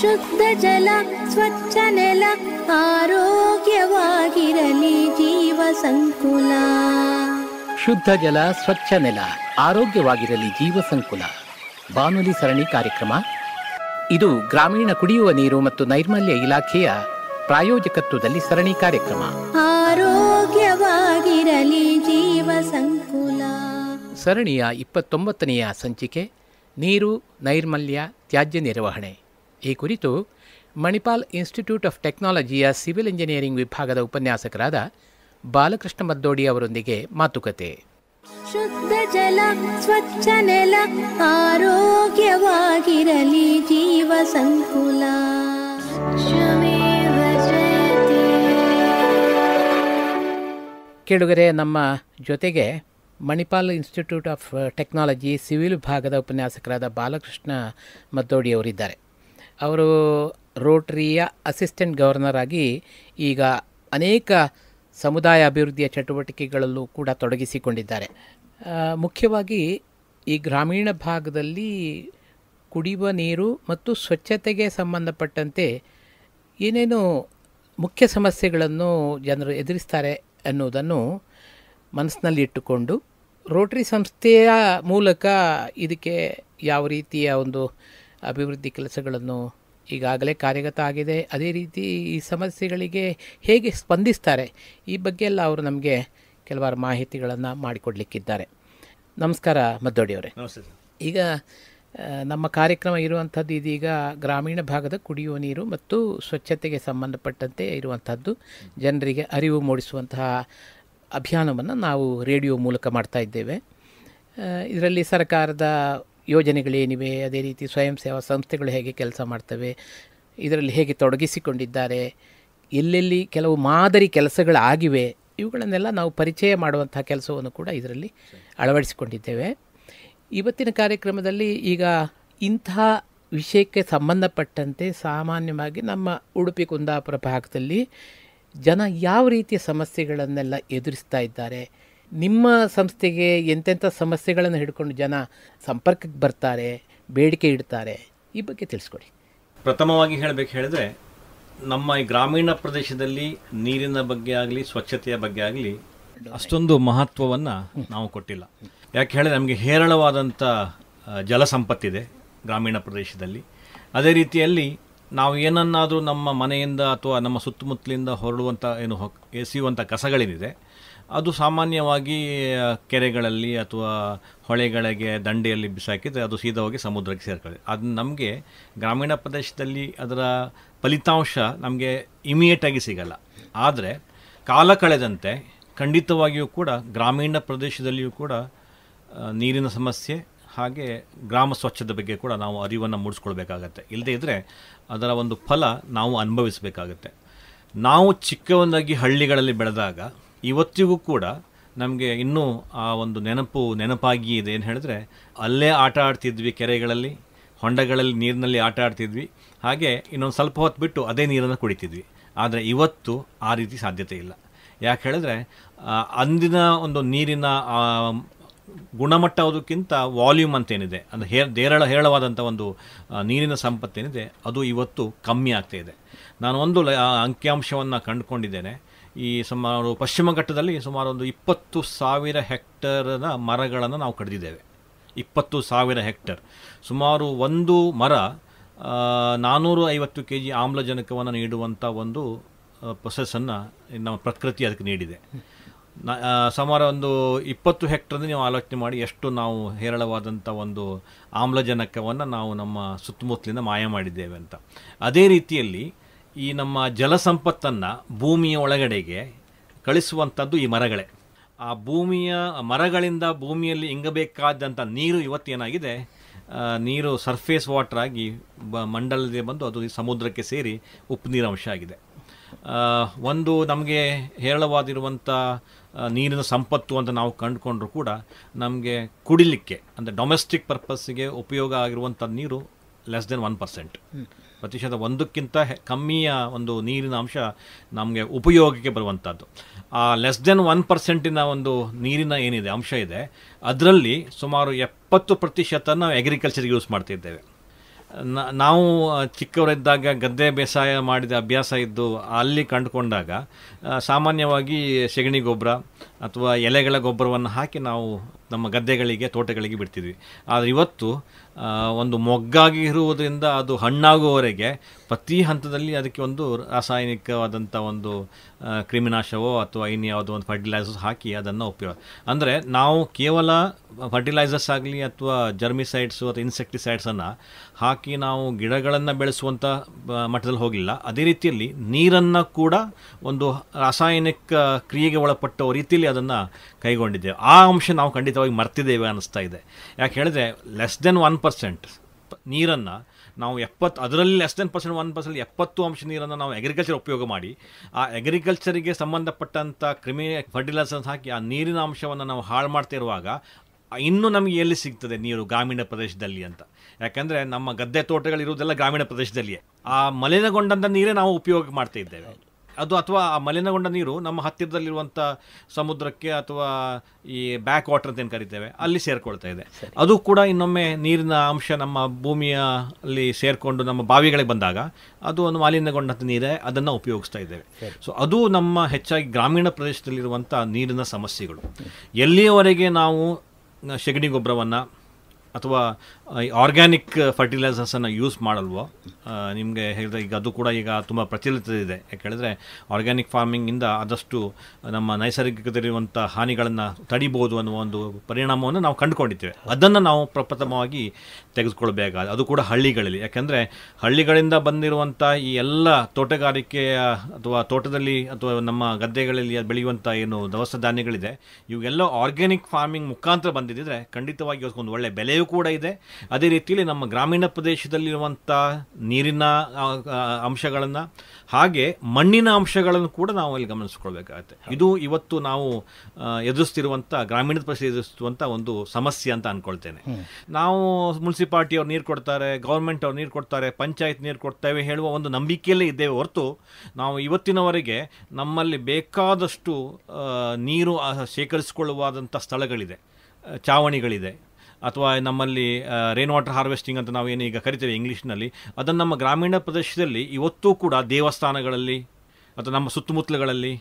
ಶುದ್ಧ ಜಲ ಸ್ವಚ್ಛ ನೆಲ ಆರೋಗ್ಯವಾಗಿರಲಿ ಜೀವ ಸಂಕುಲ ಶುದ್ಧ ಜಲ ಸ್ವಚ್ಛ ನೆಲ ಆರೋಗ್ಯವಾಗಿರಲಿ ಜೀವ ಸಂಕುಲ ಬಾನುಲಿ ಸರಣಿ ಕಾರ್ಯಕ್ರಮ ಇದು ಗ್ರಾಮೀಣ ಕುಡಿಯುವ ನೀರು ಮತ್ತು ನೈರ್ಮಲ್ಯ ಇಲಾಖೆಯ ಪ್ರಾಯೋಜಕತ್ವದಲ್ಲಿ ಸರಣಿ ಕಾರ್ಯಕ್ರಮ ಆರೋಗ್ಯವಾಗಿರಲಿ ಜೀವ ಸಂಕುಲ ಸರಣಿಯ ಇಪ್ಪತ್ತೊಂಬತ್ತನೆಯ ಸಂಚಿಕೆ ನೀರು ನೈರ್ಮಲ್ಯ ತ್ಯಾಜ್ಯ ನಿರ್ವಹಣೆ ಈ ಕುರಿತು ಮಣಿಪಾಲ್ ಇನ್ಸ್ಟಿಟ್ಯೂಟ್ ಆಫ್ ಟೆಕ್ನಾಲಜಿಯ ಸಿವಿಲ್ ಇಂಜಿನಿಯರಿಂಗ್ ವಿಭಾಗದ ಉಪನ್ಯಾಸಕರಾದ ಬಾಲಕೃಷ್ಣ ಮದ್ದೋಡಿ ಅವರೊಂದಿಗೆ ಮಾತುಕತೆ ಶುದ್ಧ ಜಲ ಸ್ವಚ್ಛ ನೆಲ ಆರೋಗ್ಯವಾಗಿರಲಿ ಜೀವ ಸಂಕುಲ ಕೇಳುಗರೆ ನಮ್ಮ ಜೊತೆಗೆ Manipal institute of technology civil ವಿಭಾಗದ ಉಪನ್ಯಾಸಕರಾದ ಬಾಲಕೃಷ್ಣ ಮದ್ದೋಡಿ ಅವರಿದ್ದಾರೆ ಅವರು ರೋಟರಿಯ ಅಸಿಸ್ಟೆಂಟ್ ಗವರ್ನರ್ ಆಗಿ ಈಗ ಅನೇಕ ಸಮುದಾಯ ಅಭಿವೃದ್ಧಿಯ ಚಟುವಟಿಕೆಗಳಲ್ಲೂ ಕೂಡ ತೊಡಗಿಸಿಕೊಂಡಿದ್ದಾರೆ ಮುಖ್ಯವಾಗಿ ಈ ಗ್ರಾಮೀಣ ಭಾಗದಲ್ಲಿ ಕುಡಿಯುವ ನೀರು ಮತ್ತು ಸ್ವಚ್ಛತೆಗೆ ಸಂಬಂಧಪಟ್ಟಂತೆ ಏನೇನು ಮುಖ್ಯ ಸಮಸ್ಯೆಗಳನ್ನು ಜನರು ಎದುರಿಸ್ತಾರೆ ಅನ್ನುವುದನ್ನು ಮನಸ್ಸಿನಲ್ಲಿ ಇಟ್ಟುಕೊಂಡು ರೋಟರಿ ಸಂಸ್ಥೆಯ ಮೂಲಕ ಇದಕ್ಕೆ ಯಾವ ರೀತಿಯ ಒಂದು ಅಭಿವೃದ್ಧಿ ಕೆಲಸಗಳನ್ನು ಈಗಾಗಲೇ ಕಾರ್ಯಗತ ಆಗಿದೆ ಅದೇ ರೀತಿ ಈ ಸಮಸ್ಯೆಗಳಿಗೆ ಹೇಗೆ ಸ್ಪಂದಿಸ್ತಾರೆ ಈ ಬಗ್ಗೆ ಎಲ್ಲ ಅವರು ನಮಗೆ ಕೆಲವಾರು ಮಾಹಿತಿಗಳನ್ನು ಮಾಡಿಕೊಡ್ಲಿಕ್ಕಿದ್ದಾರೆ ನಮಸ್ಕಾರ ಮದ್ದೋಡಿಯವರೇ ಈಗ ನಮ್ಮ ಕಾರ್ಯಕ್ರಮ ಇರುವಂಥದ್ದು ಇದೀಗ ಗ್ರಾಮೀಣ ಭಾಗದ ಕುಡಿಯುವ ನೀರು ಮತ್ತು ಸ್ವಚ್ಛತೆಗೆ ಸಂಬಂಧಪಟ್ಟಂತೆ ಇರುವಂಥದ್ದು ಜನರಿಗೆ ಅರಿವು ಮೂಡಿಸುವಂತಹ ಅಭಿಯಾನವನ್ನು ನಾವು ರೇಡಿಯೋ ಮೂಲಕ ಮಾಡ್ತಾ ಇದ್ದೇವೆ ಇದರಲ್ಲಿ ಸರ್ಕಾರದ ಯೋಜನೆಗಳೇನಿವೆ ಅದೇ ರೀತಿ ಸ್ವಯಂ ಸೇವಾ ಸಂಸ್ಥೆಗಳು ಹೇಗೆ ಕೆಲಸ ಮಾಡ್ತವೆ ಇದರಲ್ಲಿ ಹೇಗೆ ತೊಡಗಿಸಿಕೊಂಡಿದ್ದಾರೆ ಎಲ್ಲೆಲ್ಲಿ ಕೆಲವು ಮಾದರಿ ಕೆಲಸಗಳಾಗಿವೆ ಇವುಗಳನ್ನೆಲ್ಲ ನಾವು ಪರಿಚಯ ಮಾಡುವಂತಹ ಕೆಲಸವನ್ನು ಕೂಡ ಇದರಲ್ಲಿ ಅಳವಡಿಸಿಕೊಂಡಿದ್ದೇವೆ ಇವತ್ತಿನ ಕಾರ್ಯಕ್ರಮದಲ್ಲಿ ಈಗ ಇಂತಹ ವಿಷಯಕ್ಕೆ ಸಂಬಂಧಪಟ್ಟಂತೆ ಸಾಮಾನ್ಯವಾಗಿ ನಮ್ಮ ಉಡುಪಿ ಕುಂದಾಪುರ ಭಾಗದಲ್ಲಿ ಜನ ಯಾವ ರೀತಿಯ ಸಮಸ್ಯೆಗಳನ್ನೆಲ್ಲ ಎದುರಿಸ್ತಾ ಇದ್ದಾರೆ ನಿಮ್ಮ ಸಂಸ್ಥೆಗೆ ಎಂತೆಂಥ ಸಮಸ್ಯೆಗಳನ್ನು ಹಿಡ್ಕೊಂಡು ಜನ ಸಂಪರ್ಕಕ್ಕೆ ಬರ್ತಾರೆ ಬೇಡಿಕೆ ಇಡ್ತಾರೆ ಈ ಬಗ್ಗೆ ತಿಳಿಸ್ಕೊಡಿ ಪ್ರಥಮವಾಗಿ ಹೇಳಬೇಕು ಹೇಳಿದ್ರೆ ನಮ್ಮ ಈ ಗ್ರಾಮೀಣ ಪ್ರದೇಶದಲ್ಲಿ ನೀರಿನ ಬಗ್ಗೆ ಆಗಲಿ ಸ್ವಚ್ಛತೆಯ ಬಗ್ಗೆ ಆಗಲಿ ಅಷ್ಟೊಂದು ಮಹತ್ವವನ್ನು ನಾವು ಕೊಟ್ಟಿಲ್ಲ ಯಾಕೆ ಹೇಳಿದ್ರೆ ನಮಗೆ ಹೇರಳವಾದಂಥ ಜಲಸಂಪತ್ತಿದೆ ಗ್ರಾಮೀಣ ಪ್ರದೇಶದಲ್ಲಿ ಅದೇ ರೀತಿಯಲ್ಲಿ ನಾವು ಏನನ್ನಾದರೂ ನಮ್ಮ ಮನೆಯಿಂದ ಅಥವಾ ನಮ್ಮ ಸುತ್ತಮುತ್ತಲಿಂದ ಹೊರಡುವಂಥ ಏನು ಹೊ ಎಸೆಯುವಂಥ ಕಸಗಳೇನಿದೆ ಅದು ಸಾಮಾನ್ಯವಾಗಿ ಕೆರೆಗಳಲ್ಲಿ ಅಥವಾ ಹೊಳೆಗಳಿಗೆ ದಂಡೆಯಲ್ಲಿ ಬಿಸಾಕಿದರೆ ಅದು ಸೀದಾ ಹೋಗಿ ಸಮುದ್ರಕ್ಕೆ ಸೇರ್ಕೊಳ್ಳಿ ಅದು ನಮಗೆ ಗ್ರಾಮೀಣ ಪ್ರದೇಶದಲ್ಲಿ ಅದರ ಫಲಿತಾಂಶ ನಮಗೆ ಇಮಿಯೇಟಾಗಿ ಸಿಗಲ್ಲ ಆದರೆ ಕಾಲ ಕಳೆದಂತೆ ಖಂಡಿತವಾಗಿಯೂ ಕೂಡ ಗ್ರಾಮೀಣ ಪ್ರದೇಶದಲ್ಲಿಯೂ ಕೂಡ ನೀರಿನ ಸಮಸ್ಯೆ ಹಾಗೆ ಗ್ರಾಮ ಸ್ವಚ್ಛತೆ ಬಗ್ಗೆ ಕೂಡ ನಾವು ಅರಿವನ್ನು ಮೂಡಿಸ್ಕೊಳ್ಬೇಕಾಗತ್ತೆ ಇಲ್ಲದೇ ಇದ್ದರೆ ಅದರ ಒಂದು ಫಲ ನಾವು ಅನುಭವಿಸಬೇಕಾಗತ್ತೆ ನಾವು ಚಿಕ್ಕವನಾಗಿ ಹಳ್ಳಿಗಳಲ್ಲಿ ಬೆಳೆದಾಗ ಇವತ್ತಿಗೂ ಕೂಡ ನಮಗೆ ಇನ್ನೂ ಆ ಒಂದು ನೆನಪು ನೆನಪಾಗಿ ಇದೆ ಏನು ಹೇಳಿದ್ರೆ ಅಲ್ಲೇ ಆಟ ಆಡ್ತಿದ್ವಿ ಕೆರೆಗಳಲ್ಲಿ ಹೊಂಡಗಳಲ್ಲಿ ನೀರಿನಲ್ಲಿ ಆಟ ಆಡ್ತಿದ್ವಿ ಹಾಗೆ ಇನ್ನೊಂದು ಸ್ವಲ್ಪ ಹೊತ್ತು ಬಿಟ್ಟು ಅದೇ ನೀರನ್ನು ಕುಡಿತಿದ್ವಿ ಆದರೆ ಇವತ್ತು ಆ ರೀತಿ ಸಾಧ್ಯತೆ ಇಲ್ಲ ಯಾಕೆ ಹೇಳಿದ್ರೆ ಅಂದಿನ ಒಂದು ನೀರಿನ ಗುಣಮಟ್ಟ ಅದಕ್ಕಿಂತ ವಾಲ್ಯೂಮ್ ಅಂತೇನಿದೆ ಅಂದರೆ ಹೇರ್ ದೇರಳ ಹೇರಳವಾದಂಥ ಒಂದು ನೀರಿನ ಸಂಪತ್ತೇನಿದೆ ಅದು ಇವತ್ತು ಕಮ್ಮಿ ಆಗ್ತಾ ಇದೆ ನಾನು ಒಂದು ಅಂಕಿಅಂಶವನ್ನು ಕಂಡುಕೊಂಡಿದ್ದೇನೆ ಈ ಸುಮಾರು ಪಶ್ಚಿಮ ಘಟ್ಟದಲ್ಲಿ ಸುಮಾರು ಒಂದು ಇಪ್ಪತ್ತು ಸಾವಿರ ಹೆಕ್ಟರ್ನ ಮರಗಳನ್ನು ನಾವು ಕಡಿದಿದ್ದೇವೆ ಇಪ್ಪತ್ತು ಸಾವಿರ ಹೆಕ್ಟರ್ ಸುಮಾರು ಒಂದು ಮರ ನಾನ್ನೂರು ಐವತ್ತು ಕೆ ಜಿ ಆಮ್ಲಜನಕವನ್ನು ನೀಡುವಂಥ ಒಂದು ಪ್ರೊಸೆಸನ್ನು ನಮ್ಮ ಪ್ರಕೃತಿ ಅದಕ್ಕೆ ನೀಡಿದೆ ಸುಮಾರು ಒಂದು ಇಪ್ಪತ್ತು ಹೆಕ್ಟರ್ ನೀವು ಆಲೋಚನೆ ಮಾಡಿ ಎಷ್ಟು ನಾವು ಹೇರಳವಾದಂಥ ಒಂದು ಆಮ್ಲಜನಕವನ್ನು ನಾವು ನಮ್ಮ ಸುತ್ತಮುತ್ತಲಿಂದ ಮಾಯ ಮಾಡಿದ್ದೇವೆ ಅಂತ ಅದೇ ರೀತಿಯಲ್ಲಿ ಈ ನಮ್ಮ ಜಲಸಂಪತ್ತನ್ನು ಭೂಮಿಯ ಒಳಗಡೆಗೆ ಕಳಿಸುವಂಥದ್ದು ಈ ಮರಗಳೇ ಆ ಭೂಮಿಯ ಮರಗಳಿಂದ ಭೂಮಿಯಲ್ಲಿ ಇಂಗಬೇಕಾದಂಥ ನೀರು ಇವತ್ತೇನಾಗಿದೆ ನೀರು ಸರ್ಫೇಸ್ ವಾಟರ್ ಆಗಿ ಬ ಮಂಡಲದಲ್ಲಿ ಬಂದು ಅದು ಸಮುದ್ರಕ್ಕೆ ಸೇರಿ ಉಪ್ಪು ನೀರಂಶ ಆಗಿದೆ ಒಂದು ನಮಗೆ ಹೇರಳವಾದಿರುವಂಥ ನೀರಿನ ಸಂಪತ್ತು ಅಂತ ನಾವು ಕಂಡುಕೊಂಡ್ರೂ ಕೂಡ ನಮಗೆ ಕುಡಿಲಿಕ್ಕೆ ಅಂದರೆ ಡೊಮೆಸ್ಟಿಕ್ ಪರ್ಪಸ್ಸಿಗೆ ಉಪಯೋಗ ಆಗಿರುವಂಥ ನೀರು ಲೆಸ್ ದೆನ್ ಒನ್ ಪರ್ಸೆಂಟ್ ಪ್ರತಿಶತ ಒಂದಕ್ಕಿಂತ ಕಮ್ಮಿಯ ಒಂದು ನೀರಿನ ಅಂಶ ನಮಗೆ ಉಪಯೋಗಕ್ಕೆ ಬರುವಂಥದ್ದು ಆ ಲೆಸ್ ದೆನ್ ಒನ್ ಪರ್ಸೆಂಟಿನ ಒಂದು ನೀರಿನ ಏನಿದೆ ಅಂಶ ಇದೆ ಅದರಲ್ಲಿ ಸುಮಾರು ಎಪ್ಪತ್ತು ಪ್ರತಿಶತ ನಾವು ಅಗ್ರಿಕಲ್ಚರ್ಗೆ ಯೂಸ್ ಮಾಡ್ತಿದ್ದೇವೆ ನಾವು ಚಿಕ್ಕವರಿದ್ದಾಗ ಗದ್ದೆ ಬೇಸಾಯ ಮಾಡಿದ ಅಭ್ಯಾಸ ಇದ್ದು ಅಲ್ಲಿ ಕಂಡುಕೊಂಡಾಗ ಸಾಮಾನ್ಯವಾಗಿ ಸೆಗಣಿ ಗೊಬ್ಬರ ಅಥವಾ ಎಲೆಗಳ ಗೊಬ್ಬರವನ್ನು ಹಾಕಿ ನಾವು ನಮ್ಮ ಗದ್ದೆಗಳಿಗೆ ತೋಟಗಳಿಗೆ ಬಿಡ್ತಿದ್ವಿ ಆದರೆ ಇವತ್ತು ಒಂದು ಮೊಗ್ಗಾಗಿ ಇರುವುದರಿಂದ ಅದು ಹಣ್ಣಾಗುವವರೆಗೆ ಪ್ರತಿ ಹಂತದಲ್ಲಿ ಅದಕ್ಕೆ ಒಂದು ರಾಸಾಯನಿಕವಾದಂಥ ಒಂದು ಕ್ರಿಮಿನಾಶವೋ ಅಥವಾ ಇನ್ಯಾವುದೋ ಒಂದು ಫರ್ಟಿಲೈಸರ್ಸ್ ಹಾಕಿ ಅದನ್ನು ಉಪಯೋಗ ಅಂದರೆ ನಾವು ಕೇವಲ ಫರ್ಟಿಲೈಸರ್ಸ್ ಆಗಲಿ ಅಥವಾ ಜರ್ಮಿಸೈಡ್ಸು ಅಥವಾ ಇನ್ಸೆಕ್ಟಿಸೈಡ್ಸನ್ನು ಹಾಕಿ ನಾವು ಗಿಡಗಳನ್ನು ಬೆಳೆಸುವಂಥ ಮಟ್ಟದಲ್ಲಿ ಹೋಗಿಲ್ಲ ಅದೇ ರೀತಿಯಲ್ಲಿ ನೀರನ್ನು ಕೂಡ ಒಂದು ರಾಸಾಯನಿಕ ಕ್ರಿಯೆಗೆ ಒಳಪಟ್ಟ ರೀತಿಯಲ್ಲಿ ಅದನ್ನು ಕೈಗೊಂಡಿದ್ದೇವೆ ಆ ಅಂಶ ನಾವು ಖಂಡಿತವಾಗಿ ಮರ್ತಿದ್ದೇವೆ ಅನ್ನಿಸ್ತಾ ಇದೆ ಯಾಕೆ ಹೇಳಿದ್ರೆ ಲೆಸ್ ದೆನ್ ಒನ್ ಪರ್ಸೆಂಟ್ ನೀರನ್ನು ನಾವು ಎಪ್ಪತ್ತು ಅದರಲ್ಲಿ less than percent one percent ಎಪ್ಪತ್ತು ಅಂಶ ನೀರನ್ನು ನಾವು ಅಗ್ರಿಕಲ್ಚರ್ ಉಪಯೋಗ ಮಾಡಿ ಆ ಅಗ್ರಿಕಲ್ಚರಿಗೆ ಸಂಬಂಧಪಟ್ಟಂಥ ಕ್ರಿಮಿ ಫರ್ಟಿಲೈಸರ್ಸ್ ಹಾಕಿ ಆ ನೀರಿನ ಅಂಶವನ್ನು ನಾವು ಹಾಳು ಇರುವಾಗ ಇನ್ನೂ ನಮಗೆ ಎಲ್ಲಿ ಸಿಗ್ತದೆ ನೀರು ಗ್ರಾಮೀಣ ಪ್ರದೇಶದಲ್ಲಿ ಅಂತ ಯಾಕಂದರೆ ನಮ್ಮ ಗದ್ದೆ ತೋಟಗಳಿರುವುದೆಲ್ಲ ಗ್ರಾಮೀಣ ಪ್ರದೇಶದಲ್ಲಿಯೇ ಆ ಮಲಿನಗೊಂಡಂಥ ನೀರೇ ನಾವು ಉಪಯೋಗ ಮಾಡ್ತಾ ಇದ್ದೇವೆ ಅದು ಅಥವಾ ಆ ಮಲಿನಗೊಂಡ ನೀರು ನಮ್ಮ ಹತ್ತಿರದಲ್ಲಿರುವಂಥ ಸಮುದ್ರಕ್ಕೆ ಅಥವಾ ಈ ಬ್ಯಾಕ್ ವಾಟರ್ ಅಂತ ಏನು ಕರಿತೇವೆ ಅಲ್ಲಿ ಸೇರಿಕೊಳ್ತಾ ಇದೆ ಅದು ಕೂಡ ಇನ್ನೊಮ್ಮೆ ನೀರಿನ ಅಂಶ ನಮ್ಮ ಭೂಮಿಯ ಅಲ್ಲಿ ಸೇರಿಕೊಂಡು ನಮ್ಮ ಬಾವಿಗಳಿಗೆ ಬಂದಾಗ ಅದು ಒಂದು ಮಾಲಿನ್ಯಗೊಂಡಂಥ ನೀರೇ ಅದನ್ನು ಉಪಯೋಗಿಸ್ತಾ ಇದ್ದೇವೆ ಸೊ ಅದು ನಮ್ಮ ಹೆಚ್ಚಾಗಿ ಗ್ರಾಮೀಣ ಪ್ರದೇಶದಲ್ಲಿರುವಂಥ ನೀರಿನ ಸಮಸ್ಯೆಗಳು ಎಲ್ಲಿಯವರೆಗೆ ನಾವು ಸೆಗಣಿ ಗೊಬ್ಬರವನ್ನು ಅಥವಾ ಈ ಆರ್ಗ್ಯಾನಿಕ್ ಫರ್ಟಿಲೈಸರ್ಸನ್ನು ಯೂಸ್ ಮಾಡಲ್ವೋ ನಿಮಗೆ ಹೇಳಿದ್ರೆ ಈಗ ಅದು ಕೂಡ ಈಗ ತುಂಬ ಪ್ರಚಲಿತದಿದೆ ಹೇಳಿದ್ರೆ ಆರ್ಗ್ಯಾನಿಕ್ ಫಾರ್ಮಿಂಗಿಂದ ಆದಷ್ಟು ನಮ್ಮ ನೈಸರ್ಗಿಕದಲ್ಲಿರುವಂಥ ಹಾನಿಗಳನ್ನು ತಡಿಬೋದು ಅನ್ನುವ ಒಂದು ಪರಿಣಾಮವನ್ನು ನಾವು ಕಂಡುಕೊಂಡಿದ್ದೇವೆ ಅದನ್ನು ನಾವು ಪ್ರಪ್ರಥಮವಾಗಿ ತೆಗೆದುಕೊಳ್ಬೇಕಾದ ಅದು ಕೂಡ ಹಳ್ಳಿಗಳಲ್ಲಿ ಯಾಕೆಂದರೆ ಹಳ್ಳಿಗಳಿಂದ ಬಂದಿರುವಂಥ ಈ ಎಲ್ಲ ತೋಟಗಾರಿಕೆಯ ಅಥವಾ ತೋಟದಲ್ಲಿ ಅಥವಾ ನಮ್ಮ ಗದ್ದೆಗಳಲ್ಲಿ ಬೆಳೆಯುವಂಥ ಏನು ದವಸ ಧಾನ್ಯಗಳಿದೆ ಇವೆಲ್ಲ ಆರ್ಗ್ಯಾನಿಕ್ ಫಾರ್ಮಿಂಗ್ ಮುಖಾಂತರ ಬಂದಿದ್ದರೆ ಖಂಡಿತವಾಗಿ ಒಂದು ಒಳ್ಳೆಯ ಬೆಲೆಯೂ ಕೂಡ ಇದೆ ಅದೇ ರೀತಿಯಲ್ಲಿ ನಮ್ಮ ಗ್ರಾಮೀಣ ಪ್ರದೇಶದಲ್ಲಿರುವಂಥ ನೀರಿನ ಅಂಶಗಳನ್ನು ಹಾಗೆ ಮಣ್ಣಿನ ಅಂಶಗಳನ್ನು ಕೂಡ ನಾವು ಅಲ್ಲಿ ಗಮನಿಸ್ಕೊಳ್ಬೇಕಾಗತ್ತೆ ಇದು ಇವತ್ತು ನಾವು ಎದುರಿಸ್ತಿರುವಂಥ ಗ್ರಾಮೀಣ ಪ್ರದೇಶ ಎದುರಿಸುವಂಥ ಒಂದು ಸಮಸ್ಯೆ ಅಂತ ಅಂದ್ಕೊಳ್ತೇನೆ ನಾವು ಮುನ್ಸಿಪಾಲ್ಟಿ ಅವ್ರು ನೀರು ಕೊಡ್ತಾರೆ ಗೌರ್ಮೆಂಟ್ ಅವ್ರು ನೀರು ಕೊಡ್ತಾರೆ ಪಂಚಾಯತ್ ನೀರು ಕೊಡ್ತೇವೆ ಹೇಳುವ ಒಂದು ನಂಬಿಕೆಯಲ್ಲೇ ಇದ್ದೇವೆ ಹೊರತು ನಾವು ಇವತ್ತಿನವರೆಗೆ ನಮ್ಮಲ್ಲಿ ಬೇಕಾದಷ್ಟು ನೀರು ಶೇಖರಿಸಿಕೊಳ್ಳುವಾದಂಥ ಸ್ಥಳಗಳಿದೆ ಚಾವಣಿಗಳಿದೆ ಅಥವಾ ನಮ್ಮಲ್ಲಿ ರೇನ್ ವಾಟರ್ ಹಾರ್ವೆಸ್ಟಿಂಗ್ ಅಂತ ನಾವು ಏನೀಗ ಕರಿತೇವೆ ಇಂಗ್ಲೀಷ್ನಲ್ಲಿ ಅದನ್ನು ನಮ್ಮ ಗ್ರಾಮೀಣ ಪ್ರದೇಶದಲ್ಲಿ ಇವತ್ತೂ ಕೂಡ ದೇವಸ್ಥಾನಗಳಲ್ಲಿ ಅಥವಾ ನಮ್ಮ ಸುತ್ತಮುತ್ತಲುಗಳಲ್ಲಿ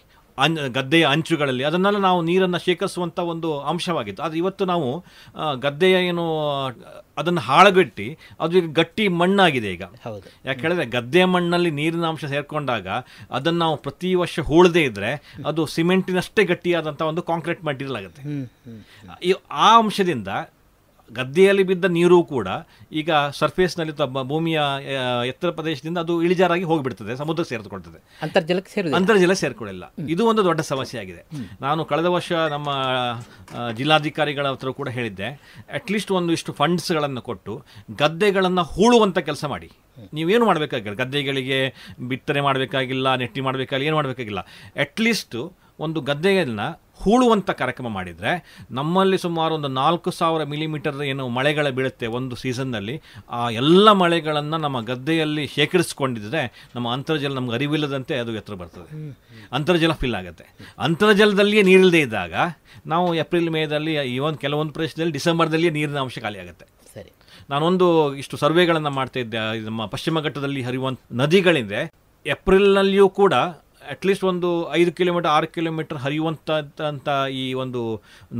ಅನ್ ಗದ್ದೆಯ ಅಂಚುಗಳಲ್ಲಿ ಅದನ್ನೆಲ್ಲ ನಾವು ನೀರನ್ನು ಶೇಖರಿಸುವಂಥ ಒಂದು ಅಂಶವಾಗಿತ್ತು ಆದರೆ ಇವತ್ತು ನಾವು ಗದ್ದೆಯ ಏನು ಅದನ್ನು ಹಾಳಗಟ್ಟಿ ಅದು ಈಗ ಗಟ್ಟಿ ಮಣ್ಣಾಗಿದೆ ಈಗ ಹೌದು ಯಾಕೆ ಹೇಳಿದ್ರೆ ಗದ್ದೆಯ ಮಣ್ಣಲ್ಲಿ ನೀರಿನ ಅಂಶ ಸೇರಿಕೊಂಡಾಗ ಅದನ್ನು ನಾವು ಪ್ರತಿ ವರ್ಷ ಹೂಳದೇ ಇದ್ದರೆ ಅದು ಸಿಮೆಂಟಿನಷ್ಟೇ ಗಟ್ಟಿಯಾದಂಥ ಒಂದು ಕಾಂಕ್ರೀಟ್ ಮಟೀರಿಯಲ್ ಆಗುತ್ತೆ ಈ ಆ ಅಂಶದಿಂದ ಗದ್ದೆಯಲ್ಲಿ ಬಿದ್ದ ನೀರು ಕೂಡ ಈಗ ಸರ್ಫೇಸ್ನಲ್ಲಿ ತಮ್ಮ ಭೂಮಿಯ ಎತ್ತರ ಪ್ರದೇಶದಿಂದ ಅದು ಇಳಿಜಾರಾಗಿ ಹೋಗಿಬಿಡ್ತದೆ ಸಮುದ್ರ ಸೇರಿಕೊಳ್ತದೆ ಅಂತರ್ಜಲಕ್ಕೆ ಸೇರಿ ಅಂತರ್ಜಲ ಸೇರಿಕೊಳ್ಳಿಲ್ಲ ಇದು ಒಂದು ದೊಡ್ಡ ಸಮಸ್ಯೆ ಆಗಿದೆ ನಾನು ಕಳೆದ ವರ್ಷ ನಮ್ಮ ಜಿಲ್ಲಾಧಿಕಾರಿಗಳ ಹತ್ರ ಕೂಡ ಹೇಳಿದ್ದೆ ಅಟ್ಲೀಸ್ಟ್ ಒಂದು ಇಷ್ಟು ಫಂಡ್ಸ್ಗಳನ್ನು ಕೊಟ್ಟು ಗದ್ದೆಗಳನ್ನು ಹೂಳುವಂಥ ಕೆಲಸ ಮಾಡಿ ನೀವೇನು ಮಾಡಬೇಕಾಗಿಲ್ಲ ಗದ್ದೆಗಳಿಗೆ ಬಿತ್ತನೆ ಮಾಡಬೇಕಾಗಿಲ್ಲ ನೆಟ್ಟಿ ಮಾಡಬೇಕಾಗಿಲ್ಲ ಏನು ಮಾಡಬೇಕಾಗಿಲ್ಲ ಅಟ್ಲೀಸ್ಟು ಒಂದು ಗದ್ದೆಯನ್ನು ಹೂಳುವಂಥ ಕಾರ್ಯಕ್ರಮ ಮಾಡಿದರೆ ನಮ್ಮಲ್ಲಿ ಸುಮಾರು ಒಂದು ನಾಲ್ಕು ಸಾವಿರ ಮಿಲಿಮೀಟರ್ ಏನು ಮಳೆಗಳ ಬೀಳುತ್ತೆ ಒಂದು ಸೀಸನ್ನಲ್ಲಿ ಆ ಎಲ್ಲ ಮಳೆಗಳನ್ನು ನಮ್ಮ ಗದ್ದೆಯಲ್ಲಿ ಶೇಖರಿಸಿಕೊಂಡಿದ್ದರೆ ನಮ್ಮ ಅಂತರ್ಜಲ ನಮ್ಗೆ ಅರಿವಿಲ್ಲದಂತೆ ಅದು ಎತ್ತರ ಬರ್ತದೆ ಅಂತರ್ಜಲ ಫಿಲ್ ಆಗುತ್ತೆ ಅಂತರ್ಜಲದಲ್ಲಿಯೇ ನೀರಿಲ್ಲದೆ ಇದ್ದಾಗ ನಾವು ಏಪ್ರಿಲ್ ಮೇದಲ್ಲಿ ಈ ಒಂದು ಕೆಲವೊಂದು ಪ್ರದೇಶದಲ್ಲಿ ಡಿಸೆಂಬರ್ದಲ್ಲಿಯೇ ನೀರಿನ ಅಂಶ ಖಾಲಿ ಆಗುತ್ತೆ ಸರಿ ನಾನೊಂದು ಇಷ್ಟು ಸರ್ವೆಗಳನ್ನು ಮಾಡ್ತಾ ಇದ್ದೆ ನಮ್ಮ ಪಶ್ಚಿಮ ಘಟ್ಟದಲ್ಲಿ ಹರಿಯುವಂಥ ನದಿಗಳಿಂದ ಏಪ್ರಿಲ್ನಲ್ಲಿಯೂ ಕೂಡ ಅಟ್ಲೀಸ್ಟ್ ಒಂದು ಐದು ಕಿಲೋಮೀಟರ್ ಆರು ಕಿಲೋಮೀಟರ್ ಹರಿಯುವಂಥ ಈ ಒಂದು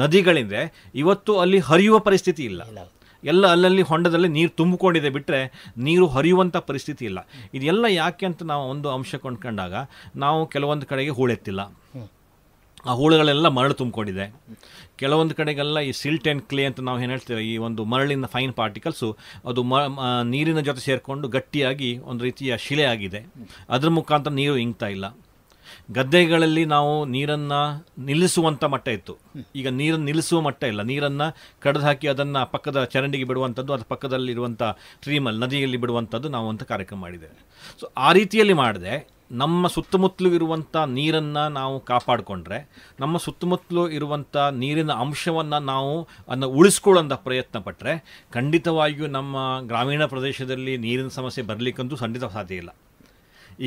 ನದಿಗಳಿದೆ ಇವತ್ತು ಅಲ್ಲಿ ಹರಿಯುವ ಪರಿಸ್ಥಿತಿ ಇಲ್ಲ ಎಲ್ಲ ಅಲ್ಲಲ್ಲಿ ಹೊಂಡದಲ್ಲಿ ನೀರು ತುಂಬಿಕೊಂಡಿದೆ ಬಿಟ್ಟರೆ ನೀರು ಹರಿಯುವಂಥ ಪರಿಸ್ಥಿತಿ ಇಲ್ಲ ಇದೆಲ್ಲ ಯಾಕೆ ಅಂತ ನಾವು ಒಂದು ಅಂಶ ಕೊಂಡ್ಕೊಂಡಾಗ ನಾವು ಕೆಲವೊಂದು ಕಡೆಗೆ ಹೂಳೆತ್ತಿಲ್ಲ ಆ ಹೂಳುಗಳೆಲ್ಲ ಮರಳು ತುಂಬಿಕೊಂಡಿದೆ ಕೆಲವೊಂದು ಕಡೆಗೆಲ್ಲ ಈ ಸಿಲ್ಟ್ ಆ್ಯಂಡ್ ಕ್ಲೇ ಅಂತ ನಾವು ಏನು ಹೇಳ್ತೇವೆ ಈ ಒಂದು ಮರಳಿನ ಫೈನ್ ಪಾರ್ಟಿಕಲ್ಸು ಅದು ಮ ನೀರಿನ ಜೊತೆ ಸೇರಿಕೊಂಡು ಗಟ್ಟಿಯಾಗಿ ಒಂದು ರೀತಿಯ ಶಿಲೆ ಆಗಿದೆ ಅದರ ಮುಖಾಂತರ ನೀರು ಇಂಗ್ತಾ ಇಲ್ಲ ಗದ್ದೆಗಳಲ್ಲಿ ನಾವು ನೀರನ್ನು ನಿಲ್ಲಿಸುವಂಥ ಮಟ್ಟ ಇತ್ತು ಈಗ ನೀರನ್ನು ನಿಲ್ಲಿಸುವ ಮಟ್ಟ ಇಲ್ಲ ನೀರನ್ನು ಕಡ್ದು ಹಾಕಿ ಅದನ್ನು ಪಕ್ಕದ ಚರಂಡಿಗೆ ಬಿಡುವಂಥದ್ದು ಅದು ಪಕ್ಕದಲ್ಲಿರುವಂಥ ಸ್ಟ್ರೀಮಲ್ಲಿ ನದಿಯಲ್ಲಿ ಬಿಡುವಂಥದ್ದು ನಾವು ಅಂತ ಕಾರ್ಯಕ್ರಮ ಮಾಡಿದ್ದೇವೆ ಸೊ ಆ ರೀತಿಯಲ್ಲಿ ಮಾಡಿದೆ ನಮ್ಮ ಸುತ್ತಮುತ್ತಲೂ ಇರುವಂಥ ನೀರನ್ನು ನಾವು ಕಾಪಾಡಿಕೊಂಡ್ರೆ ನಮ್ಮ ಸುತ್ತಮುತ್ತಲೂ ಇರುವಂಥ ನೀರಿನ ಅಂಶವನ್ನು ನಾವು ಅದನ್ನು ಉಳಿಸ್ಕೊಳ್ಳೋಂಥ ಪ್ರಯತ್ನ ಪಟ್ಟರೆ ಖಂಡಿತವಾಗಿಯೂ ನಮ್ಮ ಗ್ರಾಮೀಣ ಪ್ರದೇಶದಲ್ಲಿ ನೀರಿನ ಸಮಸ್ಯೆ ಬರಲಿಕ್ಕಂತೂ ಖಂಡಿತ ಸಾಧ್ಯ ಇಲ್ಲ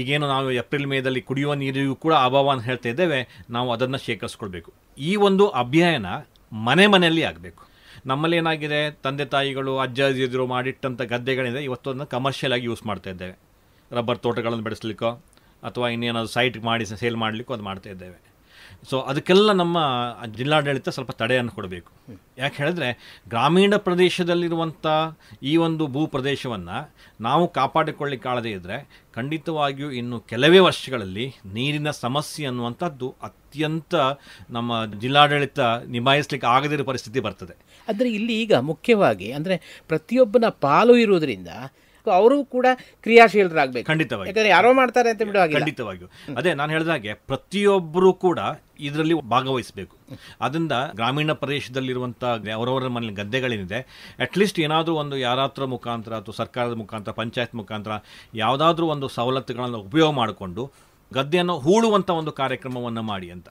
ಈಗೇನು ನಾವು ಏಪ್ರಿಲ್ ಮೇದಲ್ಲಿ ಕುಡಿಯುವ ನೀರಿಗೂ ಕೂಡ ಅಭಾವ ಅಂತ ಹೇಳ್ತಾ ಇದ್ದೇವೆ ನಾವು ಅದನ್ನು ಶೇಖರಿಸ್ಕೊಳ್ಬೇಕು ಈ ಒಂದು ಅಭಿಯಾನ ಮನೆ ಮನೆಯಲ್ಲಿ ಆಗಬೇಕು ನಮ್ಮಲ್ಲಿ ಏನಾಗಿದೆ ತಂದೆ ತಾಯಿಗಳು ಅಜ್ಜ ಅಜ್ಜಿದ್ರು ಮಾಡಿಟ್ಟಂಥ ಗದ್ದೆಗಳಿದೆ ಇವತ್ತು ಅದನ್ನು ಕಮರ್ಷಿಯಲ್ ಆಗಿ ಯೂಸ್ ಮಾಡ್ತಾ ಇದ್ದೇವೆ ರಬ್ಬರ್ ತೋಟಗಳನ್ನು ಬೆಳೆಸಲಿಕ್ಕೋ ಅಥವಾ ಇನ್ನೇನಾದರೂ ಸೈಟ್ ಮಾಡಿ ಸೇಲ್ ಮಾಡಲಿಕ್ಕೋ ಅದು ಮಾಡ್ತಾ ಇದ್ದೇವೆ ಸೊ ಅದಕ್ಕೆಲ್ಲ ನಮ್ಮ ಜಿಲ್ಲಾಡಳಿತ ಸ್ವಲ್ಪ ತಡೆಯನ್ನು ಕೊಡಬೇಕು ಯಾಕೆ ಹೇಳಿದ್ರೆ ಗ್ರಾಮೀಣ ಪ್ರದೇಶದಲ್ಲಿರುವಂಥ ಈ ಒಂದು ಭೂ ಪ್ರದೇಶವನ್ನು ನಾವು ಕಾಪಾಡಿಕೊಳ್ಳಿ ಕಾಳದೇ ಇದ್ದರೆ ಖಂಡಿತವಾಗಿಯೂ ಇನ್ನು ಕೆಲವೇ ವರ್ಷಗಳಲ್ಲಿ ನೀರಿನ ಸಮಸ್ಯೆ ಅನ್ನುವಂಥದ್ದು ಅತ್ಯಂತ ನಮ್ಮ ಜಿಲ್ಲಾಡಳಿತ ನಿಭಾಯಿಸ್ಲಿಕ್ಕೆ ಆಗದಿರೋ ಪರಿಸ್ಥಿತಿ ಬರ್ತದೆ ಆದರೆ ಇಲ್ಲಿ ಈಗ ಮುಖ್ಯವಾಗಿ ಅಂದರೆ ಪ್ರತಿಯೊಬ್ಬನ ಪಾಲು ಇರುವುದರಿಂದ ಮಾಡಬೇಕು ಅವರು ಕೂಡ ಕ್ರಿಯಾಶೀಲರಾಗಬೇಕು ಖಂಡಿತವಾಗಿ ಯಾಕಂದ್ರೆ ಯಾರೋ ಮಾಡ್ತಾರೆ ಅಂತ ಬಿಡೋ ಖಂಡಿತವಾಗಿಯೂ ಅದೇ ನಾನು ಹೇಳಿದ ಹಾಗೆ ಪ್ರತಿಯೊಬ್ಬರು ಕೂಡ ಇದರಲ್ಲಿ ಭಾಗವಹಿಸಬೇಕು ಅದರಿಂದ ಗ್ರಾಮೀಣ ಪ್ರದೇಶದಲ್ಲಿರುವಂಥ ಅವರವರ ಮನೆಯಲ್ಲಿ ಗದ್ದೆಗಳೇನಿದೆ ಅಟ್ಲೀಸ್ಟ್ ಏನಾದರೂ ಒಂದು ಯಾರಾತ್ರ ಮುಖಾಂತರ ಅಥವಾ ಸರ್ಕಾರದ ಮುಖಾಂತರ ಪಂಚಾಯತ್ ಮುಖಾಂತರ ಯಾವುದಾದ್ರೂ ಒಂದು ಸವಲತ್ತುಗಳನ್ನು ಉಪಯೋಗ ಮಾಡಿಕೊಂಡು ಗದ್ದೆಯನ್ನು ಹೂಳುವಂಥ ಒಂದು ಕಾರ್ಯಕ್ರಮವನ್ನು ಮಾಡಿ ಅಂತ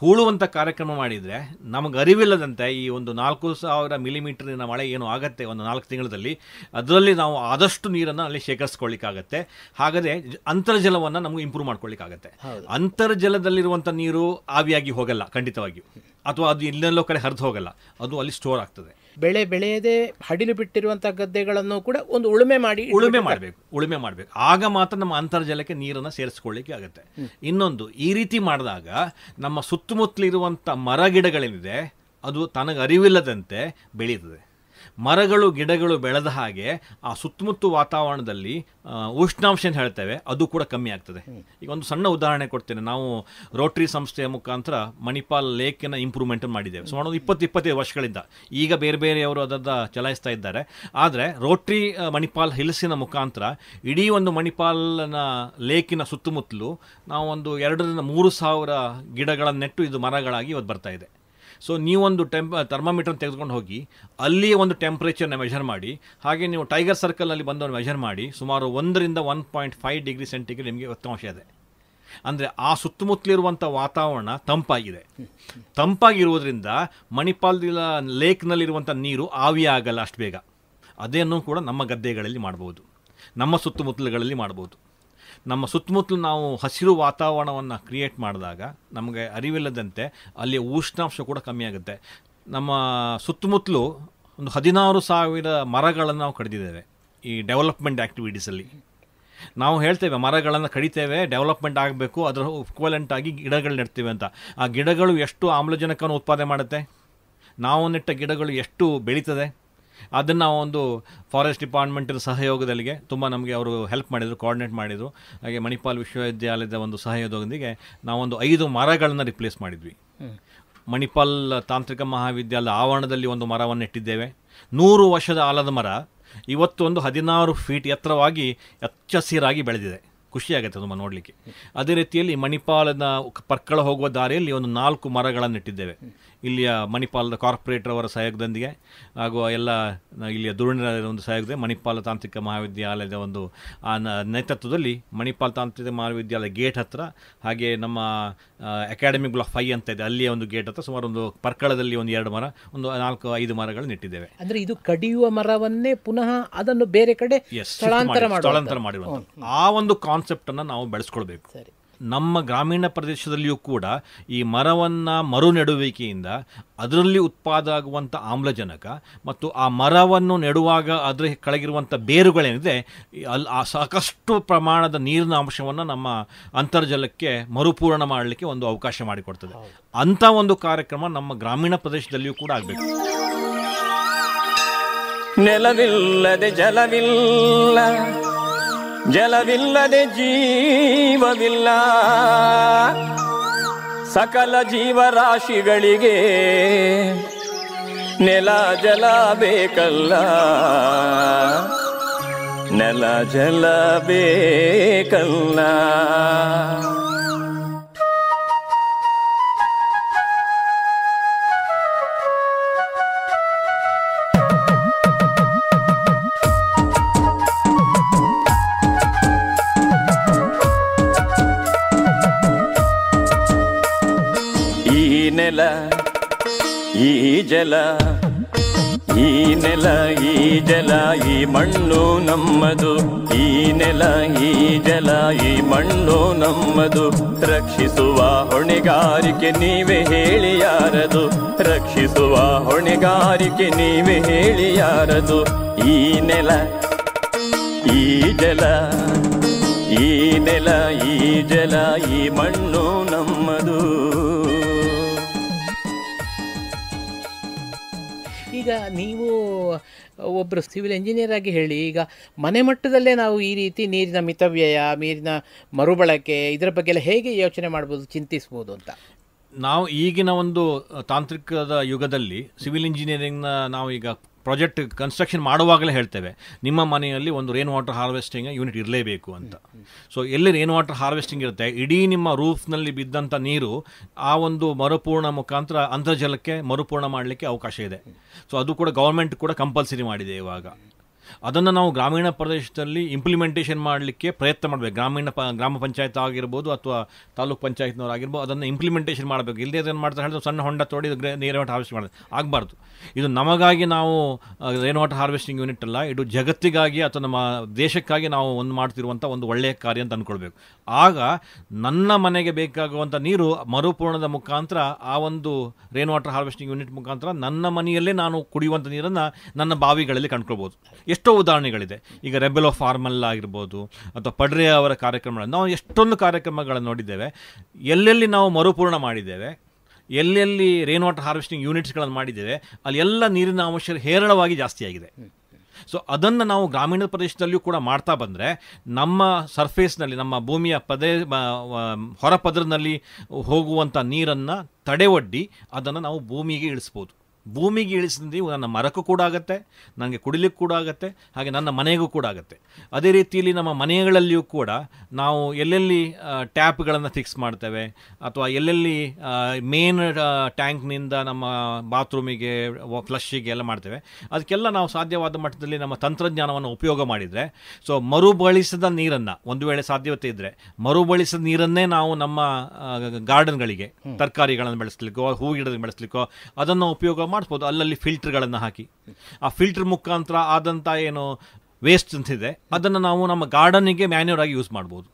ಹೂಳುವಂಥ ಕಾರ್ಯಕ್ರಮ ಮಾಡಿದರೆ ನಮಗೆ ಅರಿವಿಲ್ಲದಂತೆ ಈ ಒಂದು ನಾಲ್ಕು ಸಾವಿರ ಮಿಲಿಮೀಟರ್ನ ಮಳೆ ಏನು ಆಗುತ್ತೆ ಒಂದು ನಾಲ್ಕು ತಿಂಗಳಲ್ಲಿ ಅದರಲ್ಲಿ ನಾವು ಆದಷ್ಟು ನೀರನ್ನು ಅಲ್ಲಿ ಶೇಖರಿಸ್ಕೊಳ್ಳಿಕ್ಕಾಗತ್ತೆ ಹಾಗಾದರೆ ಅಂತರ್ಜಲವನ್ನು ನಮಗೆ ಇಂಪ್ರೂವ್ ಮಾಡ್ಕೊಳ್ಳಿಕ್ಕಾಗತ್ತೆ ಅಂತರ್ಜಲದಲ್ಲಿರುವಂಥ ನೀರು ಆವಿಯಾಗಿ ಹೋಗಲ್ಲ ಖಂಡಿತವಾಗಿಯೂ ಅಥವಾ ಅದು ಎಲ್ಲೆಲ್ಲೋ ಕಡೆ ಹರಿದು ಹೋಗಲ್ಲ ಅದು ಅಲ್ಲಿ ಸ್ಟೋರ್ ಆಗ್ತದೆ ಬೆಳೆ ಬೆಳೆಯದೆ ಹಡಿಲು ಬಿಟ್ಟಿರುವಂಥ ಗದ್ದೆಗಳನ್ನು ಕೂಡ ಒಂದು ಉಳುಮೆ ಮಾಡಿ ಉಳುಮೆ ಮಾಡಬೇಕು ಉಳುಮೆ ಮಾಡಬೇಕು ಆಗ ಮಾತ್ರ ನಮ್ಮ ಅಂತರ್ಜಲಕ್ಕೆ ನೀರನ್ನು ಸೇರಿಸ್ಕೊಳ್ಳಿಕ್ಕೆ ಆಗುತ್ತೆ ಇನ್ನೊಂದು ಈ ರೀತಿ ಮಾಡಿದಾಗ ನಮ್ಮ ಸುತ್ತಮುತ್ತಲಿರುವಂಥ ಮರ ಗಿಡಗಳೇನಿದೆ ಅದು ತನಗೆ ಅರಿವಿಲ್ಲದಂತೆ ಬೆಳೀತದೆ ಮರಗಳು ಗಿಡಗಳು ಬೆಳೆದ ಹಾಗೆ ಆ ಸುತ್ತಮುತ್ತ ವಾತಾವರಣದಲ್ಲಿ ಉಷ್ಣಾಂಶ ಅಂತ ಹೇಳ್ತೇವೆ ಅದು ಕೂಡ ಕಮ್ಮಿ ಆಗ್ತದೆ ಈಗ ಒಂದು ಸಣ್ಣ ಉದಾಹರಣೆ ಕೊಡ್ತೇನೆ ನಾವು ರೋಟ್ರಿ ಸಂಸ್ಥೆಯ ಮುಖಾಂತರ ಮಣಿಪಾಲ್ ಲೇಕಿನ ಇಂಪ್ರೂವ್ಮೆಂಟ್ ಮಾಡಿದ್ದೇವೆ ಸುಮಾರು ಒಂದು ಇಪ್ಪತ್ತು ಇಪ್ಪತ್ತೈದು ವರ್ಷಗಳಿಂದ ಈಗ ಬೇರೆ ಬೇರೆಯವರು ಅದನ್ನು ಚಲಾಯಿಸ್ತಾ ಇದ್ದಾರೆ ಆದರೆ ರೋಟ್ರಿ ಮಣಿಪಾಲ್ ಹಿಲ್ಸಿನ ಮುಖಾಂತರ ಇಡೀ ಒಂದು ಮಣಿಪಾಲ್ನ ಲೇಕಿನ ಸುತ್ತಮುತ್ತಲು ನಾವು ಒಂದು ಎರಡರಿಂದ ಮೂರು ಸಾವಿರ ಗಿಡಗಳನ್ನು ನೆಟ್ಟು ಇದು ಮರಗಳಾಗಿ ಇವತ್ತು ಬರ್ತಾಯಿದೆ ಸೊ ನೀವೊಂದು ಟೆಂಪ್ ಥರ್ಮಾಮೀಟರ್ ತೆಗೆದುಕೊಂಡು ಹೋಗಿ ಅಲ್ಲಿ ಒಂದು ಟೆಂಪ್ರೇಚರ್ನ ಮೆಷರ್ ಮಾಡಿ ಹಾಗೆ ನೀವು ಟೈಗರ್ ಸರ್ಕಲ್ನಲ್ಲಿ ಬಂದು ಮೆಷರ್ ಮಾಡಿ ಸುಮಾರು ಒಂದರಿಂದ one point five degree centigrade ನಿಮಗೆ ಉತ್ತಮಾಂಶ ಇದೆ ಅಂದರೆ ಆ ಸುತ್ತಮುತ್ತಲಿರುವಂಥ ವಾತಾವರಣ ತಂಪಾಗಿದೆ ತಂಪಾಗಿರುವುದರಿಂದ ಮಣಿಪಾಲದ ಲೇಕ್ನಲ್ಲಿರುವಂಥ ನೀರು ಆವಿಯಾಗಲ್ಲ ಅಷ್ಟು ಬೇಗ ಅದೇನೂ ಕೂಡ ನಮ್ಮ ಗದ್ದೆಗಳಲ್ಲಿ ಮಾಡ್ಬೋದು ನಮ್ಮ ಸುತ್ತಮುತ್ತಲುಗಳಲ್ಲಿ ಮಾಡ್ಬೋದು ನಮ್ಮ ಸುತ್ತಮುತ್ತಲು ನಾವು ಹಸಿರು ವಾತಾವರಣವನ್ನು ಕ್ರಿಯೇಟ್ ಮಾಡಿದಾಗ ನಮಗೆ ಅರಿವಿಲ್ಲದಂತೆ ಅಲ್ಲಿ ಉಷ್ಣಾಂಶ ಕೂಡ ಕಮ್ಮಿ ಆಗುತ್ತೆ ನಮ್ಮ ಸುತ್ತಮುತ್ತಲು ಒಂದು ಹದಿನಾರು ಸಾವಿರ ಮರಗಳನ್ನು ನಾವು ಕಡಿದಿದ್ದೇವೆ ಈ ಡೆವಲಪ್ಮೆಂಟ್ ಆ್ಯಕ್ಟಿವಿಟೀಸಲ್ಲಿ ನಾವು ಹೇಳ್ತೇವೆ ಮರಗಳನ್ನು ಕಡಿತೇವೆ ಡೆವಲಪ್ಮೆಂಟ್ ಆಗಬೇಕು ಅದರ ಆಗಿ ಗಿಡಗಳು ನೆಡ್ತೇವೆ ಅಂತ ಆ ಗಿಡಗಳು ಎಷ್ಟು ಆಮ್ಲಜನಕವನ್ನು ಉತ್ಪಾದನೆ ಮಾಡುತ್ತೆ ನಾವು ನೆಟ್ಟ ಗಿಡಗಳು ಎಷ್ಟು ಬೆಳೀತದೆ ಅದನ್ನು ಒಂದು ಫಾರೆಸ್ಟ್ ಡಿಪಾರ್ಟ್ಮೆಂಟಿನ ಸಹಯೋಗದಲ್ಲಿಗೆ ತುಂಬ ನಮಗೆ ಅವರು ಹೆಲ್ಪ್ ಮಾಡಿದರು ಕೋಆರ್ಡಿನೇಟ್ ಮಾಡಿದರು ಹಾಗೆ ಮಣಿಪಾಲ್ ವಿಶ್ವವಿದ್ಯಾಲಯದ ಒಂದು ಸಹಯೋಗದೊಂದಿಗೆ ನಾವೊಂದು ಐದು ಮರಗಳನ್ನು ರಿಪ್ಲೇಸ್ ಮಾಡಿದ್ವಿ ಮಣಿಪಾಲ್ ತಾಂತ್ರಿಕ ಮಹಾವಿದ್ಯಾಲಯದ ಆವರಣದಲ್ಲಿ ಒಂದು ಮರವನ್ನು ಇಟ್ಟಿದ್ದೇವೆ ನೂರು ವರ್ಷದ ಆಲದ ಮರ ಇವತ್ತು ಒಂದು ಹದಿನಾರು ಫೀಟ್ ಎತ್ತರವಾಗಿ ಹೆಚ್ಚ ಹಸಿರಾಗಿ ಬೆಳೆದಿದೆ ಖುಷಿಯಾಗುತ್ತೆ ತುಂಬ ನೋಡಲಿಕ್ಕೆ ಅದೇ ರೀತಿಯಲ್ಲಿ ಮಣಿಪಾಲದ ಪರ್ಕಳ ಹೋಗುವ ದಾರಿಯಲ್ಲಿ ಒಂದು ನಾಲ್ಕು ಮರಗಳನ್ನು ಇಟ್ಟಿದ್ದೇವೆ ಇಲ್ಲಿಯ ಮಣಿಪಾಲದ ಕಾರ್ಪೊರೇಟರ್ ಅವರ ಸಹಯೋಗದೊಂದಿಗೆ ಹಾಗೂ ಎಲ್ಲ ಇಲ್ಲಿಯ ಧೋರಣಿರ ಒಂದು ಸಹಯೋಗದ ಮಣಿಪಾಲ ತಾಂತ್ರಿಕ ಮಹಾವಿದ್ಯಾಲಯದ ಒಂದು ಆ ನೇತೃತ್ವದಲ್ಲಿ ಮಣಿಪಾಲ ತಾಂತ್ರಿಕ ಮಹಾವಿದ್ಯಾಲಯ ಗೇಟ್ ಹತ್ರ ಹಾಗೆ ನಮ್ಮ ಅಕಾಡೆಮಿ ಬ್ಲಾಕ್ ಫೈ ಅಂತ ಇದೆ ಅಲ್ಲಿಯ ಒಂದು ಗೇಟ್ ಹತ್ರ ಸುಮಾರು ಒಂದು ಪರ್ಕಳದಲ್ಲಿ ಒಂದು ಎರಡು ಮರ ಒಂದು ನಾಲ್ಕು ಐದು ಮರಗಳು ನೆಟ್ಟಿದ್ದೇವೆ ಅಂದರೆ ಇದು ಕಡಿಯುವ ಮರವನ್ನೇ ಪುನಃ ಅದನ್ನು ಬೇರೆ ಕಡೆ ಸ್ಥಳಾಂತರ ಸ್ಥಳಾಂತರ ಮಾಡಿರುವಂಥ ಆ ಒಂದು ಕಾನ್ಸೆಪ್ಟನ್ನು ನಾವು ಬೆಳೆಸ್ಕೊಳ್ಬೇಕು ಸರಿ ನಮ್ಮ ಗ್ರಾಮೀಣ ಪ್ರದೇಶದಲ್ಲಿಯೂ ಕೂಡ ಈ ಮರವನ್ನು ಮರು ನೆಡುವಿಕೆಯಿಂದ ಅದರಲ್ಲಿ ಉತ್ಪಾದ ಆಗುವಂಥ ಆಮ್ಲಜನಕ ಮತ್ತು ಆ ಮರವನ್ನು ನೆಡುವಾಗ ಅದರ ಕೆಳಗಿರುವಂಥ ಬೇರುಗಳೇನಿದೆ ಅಲ್ಲಿ ಆ ಸಾಕಷ್ಟು ಪ್ರಮಾಣದ ನೀರಿನ ಅಂಶವನ್ನು ನಮ್ಮ ಅಂತರ್ಜಲಕ್ಕೆ ಮರುಪೂರಣ ಮಾಡಲಿಕ್ಕೆ ಒಂದು ಅವಕಾಶ ಮಾಡಿಕೊಡ್ತದೆ ಅಂಥ ಒಂದು ಕಾರ್ಯಕ್ರಮ ನಮ್ಮ ಗ್ರಾಮೀಣ ಪ್ರದೇಶದಲ್ಲಿಯೂ ಕೂಡ ಆಗಬೇಕು ನೆಲವಿಲ್ಲದೆ ಜಲವಿಲ್ಲ ಜಲವಿಲ್ಲದೆ ಜೀವವಿಲ್ಲ ಸಕಲ ಜೀವರಾಶಿಗಳಿಗೆ ನೆಲ ಜಲ ಬೇಕಲ್ಲ ನೆಲ ಜಲ ಬೇಕಲ್ಲ ಈ ನೆಲ ಈ ಜಲ ಈ ಮಣ್ಣು ನಮ್ಮದು ಈ ನೆಲ ಈ ಜಲ ಈ ಮಣ್ಣು ನಮ್ಮದು ರಕ್ಷಿಸುವ ಹೊಣೆಗಾರಿಕೆ ನೀವೇ ಹೇಳಿಯಾರದು ರಕ್ಷಿಸುವ ಹೊಣೆಗಾರಿಕೆ ನೀವೇ ಹೇಳಿಯಾರದು ಈ ನೆಲ ಈ ಜಲ ಈ ನೆಲ ಈ ಜಲ ಈ ಮಣ್ಣು ನಮ್ಮದು ಒಬ್ಬರು ಸಿವಿಲ್ ಇಂಜಿನಿಯರ್ ಆಗಿ ಹೇಳಿ ಈಗ ಮನೆ ಮಟ್ಟದಲ್ಲೇ ನಾವು ಈ ರೀತಿ ನೀರಿನ ಮಿತವ್ಯಯ ನೀರಿನ ಮರುಬಳಕೆ ಇದರ ಬಗ್ಗೆ ಎಲ್ಲ ಹೇಗೆ ಯೋಚನೆ ಮಾಡ್ಬೋದು ಚಿಂತಿಸ್ಬೋದು ಅಂತ ನಾವು ಈಗಿನ ಒಂದು ತಾಂತ್ರಿಕದ ಯುಗದಲ್ಲಿ ಸಿವಿಲ್ ಇಂಜಿನಿಯರಿಂಗ್ನ ನಾವು ಈಗ ಪ್ರಾಜೆಕ್ಟ್ ಕನ್ಸ್ಟ್ರಕ್ಷನ್ ಮಾಡುವಾಗಲೇ ಹೇಳ್ತೇವೆ ನಿಮ್ಮ ಮನೆಯಲ್ಲಿ ಒಂದು ರೇನ್ ವಾಟರ್ ಹಾರ್ವೆಸ್ಟಿಂಗ್ ಯೂನಿಟ್ ಇರಲೇಬೇಕು ಅಂತ ಸೊ ಎಲ್ಲಿ ರೇನ್ ವಾಟರ್ ಹಾರ್ವೆಸ್ಟಿಂಗ್ ಇರುತ್ತೆ ಇಡೀ ನಿಮ್ಮ ರೂಫ್ನಲ್ಲಿ ಬಿದ್ದಂಥ ನೀರು ಆ ಒಂದು ಮರುಪೂರ್ಣ ಮುಖಾಂತರ ಅಂತರ್ಜಲಕ್ಕೆ ಮರುಪೂರ್ಣ ಮಾಡಲಿಕ್ಕೆ ಅವಕಾಶ ಇದೆ ಸೊ ಅದು ಕೂಡ ಗೌರ್ಮೆಂಟ್ ಕೂಡ ಕಂಪಲ್ಸರಿ ಮಾಡಿದೆ ಇವಾಗ ಅದನ್ನು ನಾವು ಗ್ರಾಮೀಣ ಪ್ರದೇಶದಲ್ಲಿ ಇಂಪ್ಲಿಮೆಂಟೇಷನ್ ಮಾಡಲಿಕ್ಕೆ ಪ್ರಯತ್ನ ಮಾಡಬೇಕು ಗ್ರಾಮೀಣ ಪ ಗ್ರಾಮ ಪಂಚಾಯತ್ ಆಗಿರ್ಬೋದು ಅಥವಾ ತಾಲೂಕು ಪಂಚಾಯತ್ನವ್ರು ಆಗಿರ್ಬೋದು ಅದನ್ನು ಇಂಪ್ಲಿಮೆಂಟೇಷನ್ ಮಾಡಬೇಕು ಇಲ್ಲದೆ ಅದನ್ನು ಮಾಡ್ತಾ ಹೇಳಿದ್ರೆ ಸಣ್ಣ ಹೊಂಡ ತೋಡಿ ರೇನ್ ವಾಟರ್ ಹಾರ್ವೆಸ್ಟ್ ಮಾಡೋದು ಆಗಬಾರ್ದು ಇದು ನಮಗಾಗಿ ನಾವು ರೇನ್ ವಾಟರ್ ಹಾರ್ವೆಸ್ಟಿಂಗ್ ಯೂನಿಟ್ ಅಲ್ಲ ಇದು ಜಗತ್ತಿಗಾಗಿ ಅಥವಾ ನಮ್ಮ ದೇಶಕ್ಕಾಗಿ ನಾವು ಒಂದು ಮಾಡ್ತಿರುವಂಥ ಒಂದು ಒಳ್ಳೆಯ ಕಾರ್ಯ ಅಂತ ಅಂದ್ಕೊಳ್ಬೇಕು ಆಗ ನನ್ನ ಮನೆಗೆ ಬೇಕಾಗುವಂಥ ನೀರು ಮರುಪೂರ್ಣದ ಮುಖಾಂತರ ಆ ಒಂದು ರೇನ್ ವಾಟರ್ ಹಾರ್ವೆಸ್ಟಿಂಗ್ ಯೂನಿಟ್ ಮುಖಾಂತರ ನನ್ನ ಮನೆಯಲ್ಲೇ ನಾನು ಕುಡಿಯುವಂಥ ನೀರನ್ನು ನನ್ನ ಬಾವಿಗಳಲ್ಲಿ ಕಂಡ್ಕೊಳ್ಬೋದು ಎಷ್ಟೋ ಉದಾಹರಣೆಗಳಿದೆ ಈಗ ರೆಬೆಲೋ ಫಾರ್ಮಲ್ ಆಗಿರ್ಬೋದು ಅಥವಾ ಪಡ್ರೆ ಅವರ ಕಾರ್ಯಕ್ರಮಗಳನ್ನು ನಾವು ಎಷ್ಟೊಂದು ಕಾರ್ಯಕ್ರಮಗಳನ್ನು ನೋಡಿದ್ದೇವೆ ಎಲ್ಲೆಲ್ಲಿ ನಾವು ಮರುಪೂರ್ಣ ಮಾಡಿದ್ದೇವೆ ಎಲ್ಲೆಲ್ಲಿ ರೇನ್ ವಾಟರ್ ಹಾರ್ವೆಸ್ಟಿಂಗ್ ಯೂನಿಟ್ಸ್ಗಳನ್ನು ಮಾಡಿದ್ದೇವೆ ಅಲ್ಲಿ ಎಲ್ಲ ನೀರಿನ ಅಂಶ ಹೇರಳವಾಗಿ ಜಾಸ್ತಿಯಾಗಿದೆ ಸೊ ಅದನ್ನು ನಾವು ಗ್ರಾಮೀಣ ಪ್ರದೇಶದಲ್ಲಿಯೂ ಕೂಡ ಮಾಡ್ತಾ ಬಂದರೆ ನಮ್ಮ ಸರ್ಫೇಸ್ನಲ್ಲಿ ನಮ್ಮ ಭೂಮಿಯ ಪದೇ ಹೊರ ಹೋಗುವಂಥ ನೀರನ್ನು ತಡೆವೊಡ್ಡಿ ಅದನ್ನು ನಾವು ಭೂಮಿಗೆ ಇಳಿಸ್ಬೋದು ಭೂಮಿಗೆ ನೀವು ನನ್ನ ಮರಕ್ಕೂ ಕೂಡ ಆಗುತ್ತೆ ನನಗೆ ಕುಡಿಲಿಕ್ಕೆ ಕೂಡ ಆಗುತ್ತೆ ಹಾಗೆ ನನ್ನ ಮನೆಗೂ ಕೂಡ ಆಗುತ್ತೆ ಅದೇ ರೀತಿಯಲ್ಲಿ ನಮ್ಮ ಮನೆಗಳಲ್ಲಿಯೂ ಕೂಡ ನಾವು ಎಲ್ಲೆಲ್ಲಿ ಟ್ಯಾಪ್ಗಳನ್ನು ಫಿಕ್ಸ್ ಮಾಡ್ತೇವೆ ಅಥವಾ ಎಲ್ಲೆಲ್ಲಿ ಮೇನ್ ಟ್ಯಾಂಕ್ನಿಂದ ನಮ್ಮ ಬಾತ್ರೂಮಿಗೆ ಫ್ಲಶ್ಶಿಗೆ ಎಲ್ಲ ಮಾಡ್ತೇವೆ ಅದಕ್ಕೆಲ್ಲ ನಾವು ಸಾಧ್ಯವಾದ ಮಟ್ಟದಲ್ಲಿ ನಮ್ಮ ತಂತ್ರಜ್ಞಾನವನ್ನು ಉಪಯೋಗ ಮಾಡಿದರೆ ಸೊ ಮರುಬಳಿಸಿದ ನೀರನ್ನು ಒಂದು ವೇಳೆ ಸಾಧ್ಯತೆ ಇದ್ದರೆ ಮರುಬಳಿಸಿದ ನೀರನ್ನೇ ನಾವು ನಮ್ಮ ಗಾರ್ಡನ್ಗಳಿಗೆ ತರಕಾರಿಗಳನ್ನು ಬೆಳೆಸ್ಲಿಕ್ಕೋ ಹೂ ಹೂಗಿಡಗಳನ್ನು ಬೆಳೆಸ್ಲಿಕ್ಕೋ ಅದನ್ನು ಉಪಯೋಗ ಮಾಡಿ ಮಾಡಿಸ್ಬೋದು ಅಲ್ಲಲ್ಲಿ ಫಿಲ್ಟರ್ಗಳನ್ನು ಹಾಕಿ ಆ ಫಿಲ್ಟರ್ ಮುಖಾಂತರ ಆದಂಥ ಏನು ವೇಸ್ಟ್ ಅಂತಿದೆ ಅದನ್ನು ನಾವು ನಮ್ಮ ಗಾರ್ಡನಿಗೆ ಮ್ಯಾನ್ಯೂರ್ ಆಗಿ ಯೂಸ್ ಮಾಡ್ಬೋದು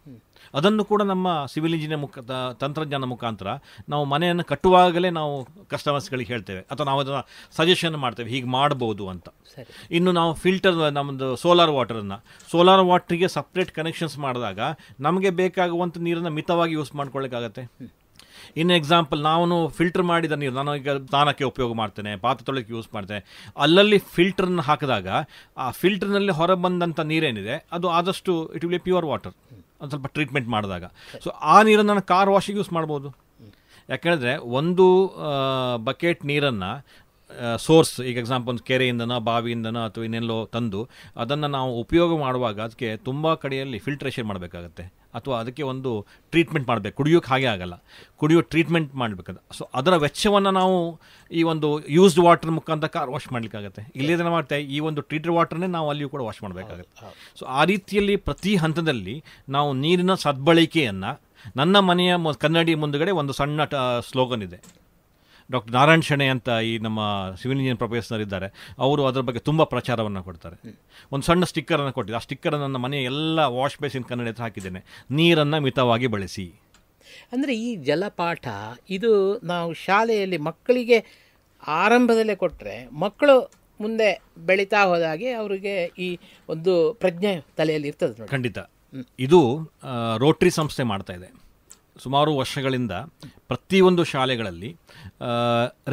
ಅದನ್ನು ಕೂಡ ನಮ್ಮ ಸಿವಿಲ್ ಇಂಜಿನಿಯರ್ ಮುಖ ತಂತ್ರಜ್ಞಾನ ಮುಖಾಂತರ ನಾವು ಮನೆಯನ್ನು ಕಟ್ಟುವಾಗಲೇ ನಾವು ಕಸ್ಟಮರ್ಸ್ಗಳಿಗೆ ಹೇಳ್ತೇವೆ ಅಥವಾ ನಾವು ಅದನ್ನು ಸಜೆಷನ್ ಮಾಡ್ತೇವೆ ಹೀಗೆ ಮಾಡ್ಬೋದು ಅಂತ ಇನ್ನು ನಾವು ಫಿಲ್ಟರ್ ನಮ್ಮದು ಸೋಲಾರ್ ವಾಟರನ್ನು ಸೋಲಾರ್ ವಾಟ್ರಿಗೆ ಸಪ್ರೇಟ್ ಕನೆಕ್ಷನ್ಸ್ ಮಾಡಿದಾಗ ನಮಗೆ ಬೇಕಾಗುವಂಥ ನೀರನ್ನು ಮಿತವಾಗಿ ಯೂಸ್ ಮಾಡ್ಕೊಳ್ಳೋಕ್ಕಾಗತ್ತೆ ಇನ್ ಎಕ್ಸಾಂಪಲ್ ನಾನು ಫಿಲ್ಟರ್ ಮಾಡಿದ ನೀರು ನಾನು ಈಗ ಸ್ನಾನಕ್ಕೆ ಉಪಯೋಗ ಮಾಡ್ತೇನೆ ಪಾತ್ರೆ ತೊಳಕ್ಕೆ ಯೂಸ್ ಮಾಡ್ತೇನೆ ಅಲ್ಲಲ್ಲಿ ಫಿಲ್ಟರ್ನ ಹಾಕಿದಾಗ ಆ ಫಿಲ್ಟರ್ನಲ್ಲಿ ಹೊರಬಂದಂಥ ನೀರೇನಿದೆ ಅದು ಆದಷ್ಟು it will a pure water ಒಂದು ಸ್ವಲ್ಪ ಟ್ರೀಟ್ಮೆಂಟ್ ಮಾಡಿದಾಗ ಸೊ ಆ ನೀರನ್ನು ನಾನು ಕಾರ್ ವಾಷಿಗೆ ಯೂಸ್ ಮಾಡ್ಬೋದು ಯಾಕೆಂದರೆ ಒಂದು ಬಕೆಟ್ ನೀರನ್ನು ಸೋರ್ಸ್ ಈಗ ಎಕ್ಸಾಂಪಲ್ ಒಂದು ಕೆರೆಯಿಂದನೋ ಬಾವಿಯಿಂದನೋ ಅಥವಾ ಇನ್ನೆಲ್ಲೋ ತಂದು ಅದನ್ನು ನಾವು ಉಪಯೋಗ ಮಾಡುವಾಗ ಅದಕ್ಕೆ ತುಂಬ ಕಡೆಯಲ್ಲಿ ಫಿಲ್ಟ್ರೇಷನ್ ಮಾಡಬೇಕಾಗತ್ತೆ ಅಥವಾ ಅದಕ್ಕೆ ಒಂದು ಟ್ರೀಟ್ಮೆಂಟ್ ಮಾಡಬೇಕು ಕುಡಿಯೋಕ್ಕೆ ಹಾಗೆ ಆಗಲ್ಲ ಕುಡಿಯೋ ಟ್ರೀಟ್ಮೆಂಟ್ ಮಾಡಬೇಕದು ಸೊ ಅದರ ವೆಚ್ಚವನ್ನು ನಾವು ಈ ಒಂದು ಯೂಸ್ಡ್ ವಾಟರ್ ಮುಖಾಂತರ ಕಾರ್ ವಾಶ್ ಮಾಡಲಿಕ್ಕಾಗತ್ತೆ ಇಲ್ಲದೇ ಮಾಡ್ತಾ ಈ ಒಂದು ಟ್ರೀಟರ್ ವಾಟರ್ನೇ ನಾವು ಅಲ್ಲಿಯೂ ಕೂಡ ವಾಶ್ ಮಾಡಬೇಕಾಗತ್ತೆ ಸೊ ಆ ರೀತಿಯಲ್ಲಿ ಪ್ರತಿ ಹಂತದಲ್ಲಿ ನಾವು ನೀರಿನ ಸದ್ಬಳಕೆಯನ್ನು ನನ್ನ ಮನೆಯ ಕನ್ನಡಿ ಮುಂದುಗಡೆ ಒಂದು ಸಣ್ಣ ಸ್ಲೋಗನ್ ಇದೆ ಡಾಕ್ಟರ್ ನಾರಾಯಣ ಶೆಣೆ ಅಂತ ಈ ನಮ್ಮ ಸಿವಿಲ್ ಇಂಜಿನಿಯರ್ ಪ್ರೊಫೆಸರ್ ಇದ್ದಾರೆ ಅವರು ಅದರ ಬಗ್ಗೆ ತುಂಬ ಪ್ರಚಾರವನ್ನು ಕೊಡ್ತಾರೆ ಒಂದು ಸಣ್ಣ ಸ್ಟಿಕ್ಕರನ್ನು ಕೊಟ್ಟಿದ್ದೆ ಆ ಸ್ಟಿಕ್ಕರನ್ನು ನನ್ನ ಮನೆಯ ಎಲ್ಲ ವಾಶ್ ಬೇಸಿನ್ ಕನ್ನಡ ಹತ್ರ ಹಾಕಿದ್ದೇನೆ ನೀರನ್ನು ಮಿತವಾಗಿ ಬಳಸಿ ಅಂದರೆ ಈ ಜಲಪಾಠ ಇದು ನಾವು ಶಾಲೆಯಲ್ಲಿ ಮಕ್ಕಳಿಗೆ ಆರಂಭದಲ್ಲೇ ಕೊಟ್ಟರೆ ಮಕ್ಕಳು ಮುಂದೆ ಬೆಳೀತಾ ಹೋದಾಗೆ ಅವರಿಗೆ ಈ ಒಂದು ಪ್ರಜ್ಞೆ ತಲೆಯಲ್ಲಿ ಇರ್ತದೆ ಖಂಡಿತ ಇದು ರೋಟ್ರಿ ಸಂಸ್ಥೆ ಮಾಡ್ತಾ ಇದೆ ಸುಮಾರು ವರ್ಷಗಳಿಂದ ಪ್ರತಿಯೊಂದು ಶಾಲೆಗಳಲ್ಲಿ